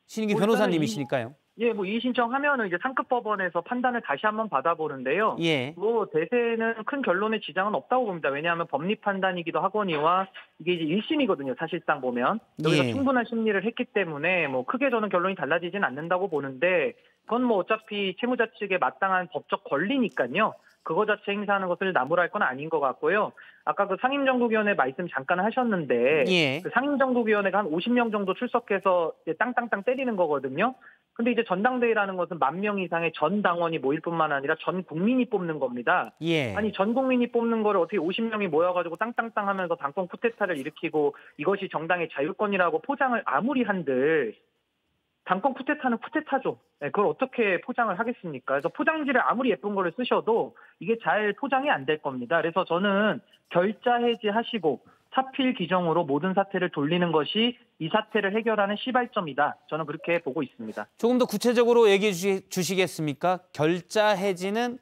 신인기 뭐 변호사님이시니까요. 예, 뭐 이의신청하면은 이제 상급 법원에서 판단을 다시 한번 받아보는데요. 예. 뭐 대세는 큰 결론의 지장은 없다고 봅니다. 왜냐하면 법리 판단이기도 하거니와 이게 이제 1심이거든요. 사실상 보면 여기서 예. 충분한 심리를 했기 때문에 뭐 크게 저는 결론이 달라지진 않는다고 보는데 그건 뭐 어차피 채무자 측에 마땅한 법적 권리니까요. 그거 자체 행사하는 것을 나무랄 건 아닌 것 같고요. 아까 그 상임정국위원회 말씀 잠깐 하셨는데 예. 그 상임정국위원회가 한 50명 정도 출석해서 땅땅땅 때리는 거거든요. 근데 이제 전당대회라는 것은 만 명 이상의 전 당원이 모일 뿐만 아니라 전 국민이 뽑는 겁니다. 예. 아니 전 국민이 뽑는 거를 어떻게 50명이 모여가지고 땅땅땅 하면서 당권 쿠데타를 일으키고 이것이 정당의 자유권이라고 포장을 아무리 한들 당권 쿠데타는 쿠데타죠. 네, 그걸 어떻게 포장을 하겠습니까? 그래서 포장지를 아무리 예쁜 거를 쓰셔도 이게 잘 포장이 안 될 겁니다. 그래서 저는 결자 해지하시고 사필 기정으로 모든 사태를 돌리는 것이 이 사태를 해결하는 시발점이다. 저는 그렇게 보고 있습니다. 조금 더 구체적으로 얘기해 주시겠습니까? 결자 해지는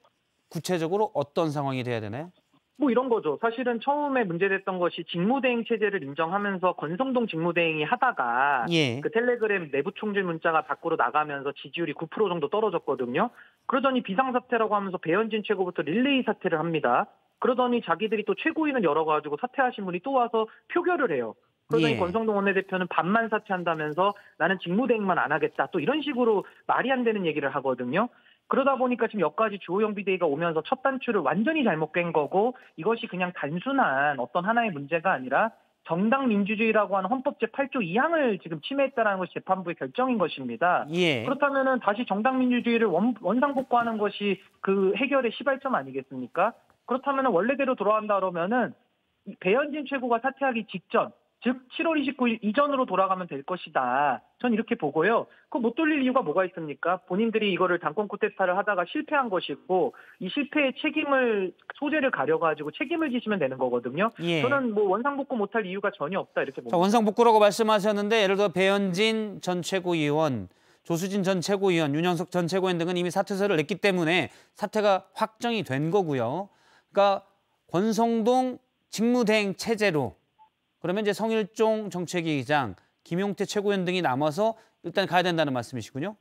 구체적으로 어떤 상황이 돼야 되나요? 뭐 이런 거죠. 사실은 처음에 문제됐던 것이 직무대행 체제를 인정하면서 권성동 직무대행이 하다가 예. 그 텔레그램 내부 총질 문자가 밖으로 나가면서 지지율이 9% 정도 떨어졌거든요. 그러더니 비상사태라고 하면서 배현진 최고부터 릴레이 사태를 합니다. 그러더니 자기들이 또 최고위는 열어가지고 사퇴하신 분이 또 와서 표결을 해요. 그러더니 예. 권성동 원내대표는 반만 사퇴한다면서 나는 직무대행만 안 하겠다. 또 이런 식으로 말이 안 되는 얘기를 하거든요. 그러다 보니까 지금 여기까지 주호영 비대위가 오면서 첫 단추를 완전히 잘못 깬 거고 이것이 그냥 단순한 어떤 하나의 문제가 아니라 정당 민주주의라고 하는 헌법제 8조 2항을 지금 침해했다는 라 것이 재판부의 결정인 것입니다. 예. 그렇다면 은 다시 정당 민주주의를 원, 원상복구하는 것이 그 해결의 시발점 아니겠습니까? 그렇다면 은 원래대로 돌아간다 그러면은 배현진 최고가 사퇴하기 직전 즉 7월 29일 이전으로 돌아가면 될 것이다. 전 이렇게 보고요. 그 못 돌릴 이유가 뭐가 있습니까? 본인들이 이거를 당권 쿠데타를 하다가 실패한 것이고 이 실패의 책임을 소재를 가려가지고 책임을 지시면 되는 거거든요. 예. 저는 뭐 원상복구 못할 이유가 전혀 없다 이렇게 봅니다. 자, 원상복구라고 말씀하셨는데 예를 들어 배현진 전 최고위원 조수진 전 최고위원, 윤영석 전 최고위원 등은 이미 사퇴서를 냈기 때문에 사퇴가 확정이 된 거고요. 그러니까 권성동 직무대행 체제로 그러면 이제 성일종 정책위의장, 김용태 최고위원 등이 남아서 일단 가야 된다는 말씀이시군요.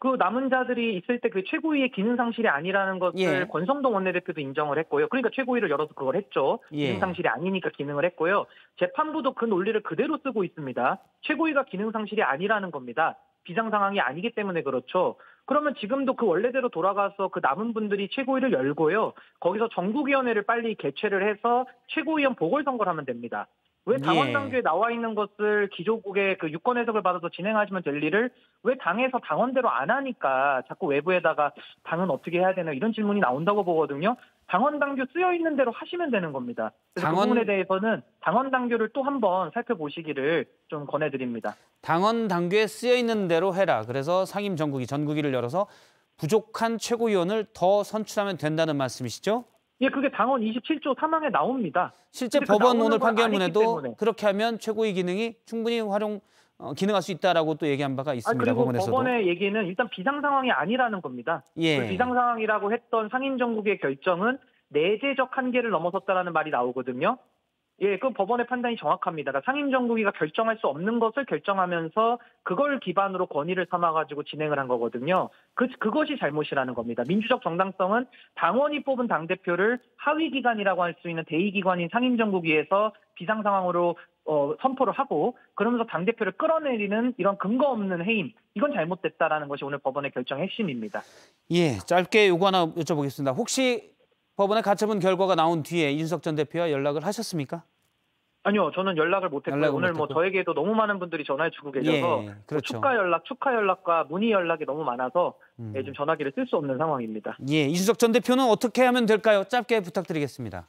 그 남은 자들이 있을 때 그 최고위의 기능 상실이 아니라는 것을 예. 권성동 원내대표도 인정을 했고요. 그러니까 최고위를 열어서 그걸 했죠. 예. 기능 상실이 아니니까 기능을 했고요. 재판부도 그 논리를 그대로 쓰고 있습니다. 최고위가 기능 상실이 아니라는 겁니다. 비상 상황이 아니기 때문에 그렇죠. 그러면 지금도 그 원래대로 돌아가서 그 남은 분들이 최고위를 열고요. 거기서 전국위원회를 빨리 개최를 해서 최고위원 보궐선거를 하면 됩니다. 왜 예. 당원 당규에 나와 있는 것을 기조국의 그 유권 해석을 받아서 진행하시면 될 일을 왜 당에서 당원대로 안 하니까 자꾸 외부에다가 당은 어떻게 해야 되나 이런 질문이 나온다고 보거든요. 당원 당규 쓰여 있는 대로 하시면 되는 겁니다. 그래서 당원... 그 부분에 대해서는 당원 당규를 또 한 번 살펴보시기를 좀 권해드립니다. 당원 당규에 쓰여 있는 대로 해라. 그래서 상임 전국이 전국위를 열어서 부족한 최고위원을 더 선출하면 된다는 말씀이시죠? 예, 그게 당원 27조 3항에 나옵니다. 실제 그 법원 오늘 판결문에도 그렇게 하면 최고위 기능이 충분히 활용 어, 기능할 수 있다라고 또 얘기한 바가 있습니다. 아니, 법원에서도. 법원의 얘기는 일단 비상 상황이 아니라는 겁니다. 예. 그 비상 상황이라고 했던 상임 정국의 결정은 내재적 한계를 넘어섰다라는 말이 나오거든요. 예, 그 법원의 판단이 정확합니다. 그러니까 상임 정부기가 결정할 수 없는 것을 결정하면서 그걸 기반으로 권위를 삼아 가지고 진행을 한 거거든요. 그 그것이 잘못이라는 겁니다. 민주적 정당성은 당원이 뽑은 당 대표를 하위 기관이라고 할 수 있는 대의 기관인 상임 정부기에서 비상 상황으로 어, 선포를 하고 그러면서 당 대표를 끌어내리는 이런 근거 없는 해임 이건 잘못됐다라는 것이 오늘 법원의 결정의 핵심입니다. 예, 짧게 요거 하나 여쭤보겠습니다. 혹시 법원에 가처분 결과가 나온 뒤에 이준석 전 대표와 연락을 하셨습니까? 아니요, 저는 연락을 못했고요. 연락을 오늘 뭐 못했고. 뭐 저에게도 너무 많은 분들이 전화해주고 계셔서 예, 예 뭐 그렇죠. 축하 연락, 축하 연락과 문의 연락이 너무 많아서 음. 예, 좀 전화기를 쓸 수 없는 상황입니다. 예, 이준석 전 대표는 어떻게 하면 될까요? 짧게 부탁드리겠습니다.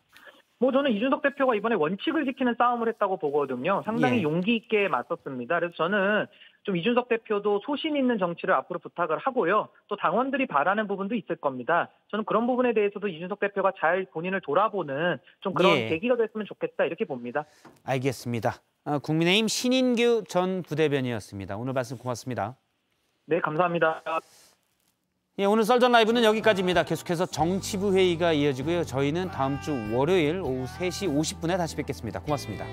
뭐 저는 이준석 대표가 이번에 원칙을 지키는 싸움을 했다고 보거든요. 상당히 예. 용기 있게 맞섰습니다. 그래서 저는 좀 이준석 대표도 소신 있는 정치를 앞으로 부탁을 하고요. 또 당원들이 바라는 부분도 있을 겁니다. 저는 그런 부분에 대해서도 이준석 대표가 잘 본인을 돌아보는 좀 그런 예. 계기가 됐으면 좋겠다 이렇게 봅니다. 알겠습니다. 아, 국민의힘 신인규 전 부대변이었습니다. 오늘 말씀 고맙습니다. 네, 감사합니다. 예, 오늘 썰전 라이브는 여기까지입니다. 계속해서 정치부 회의가 이어지고요. 저희는 다음 주 월요일 오후 3시 50분에 다시 뵙겠습니다. 고맙습니다.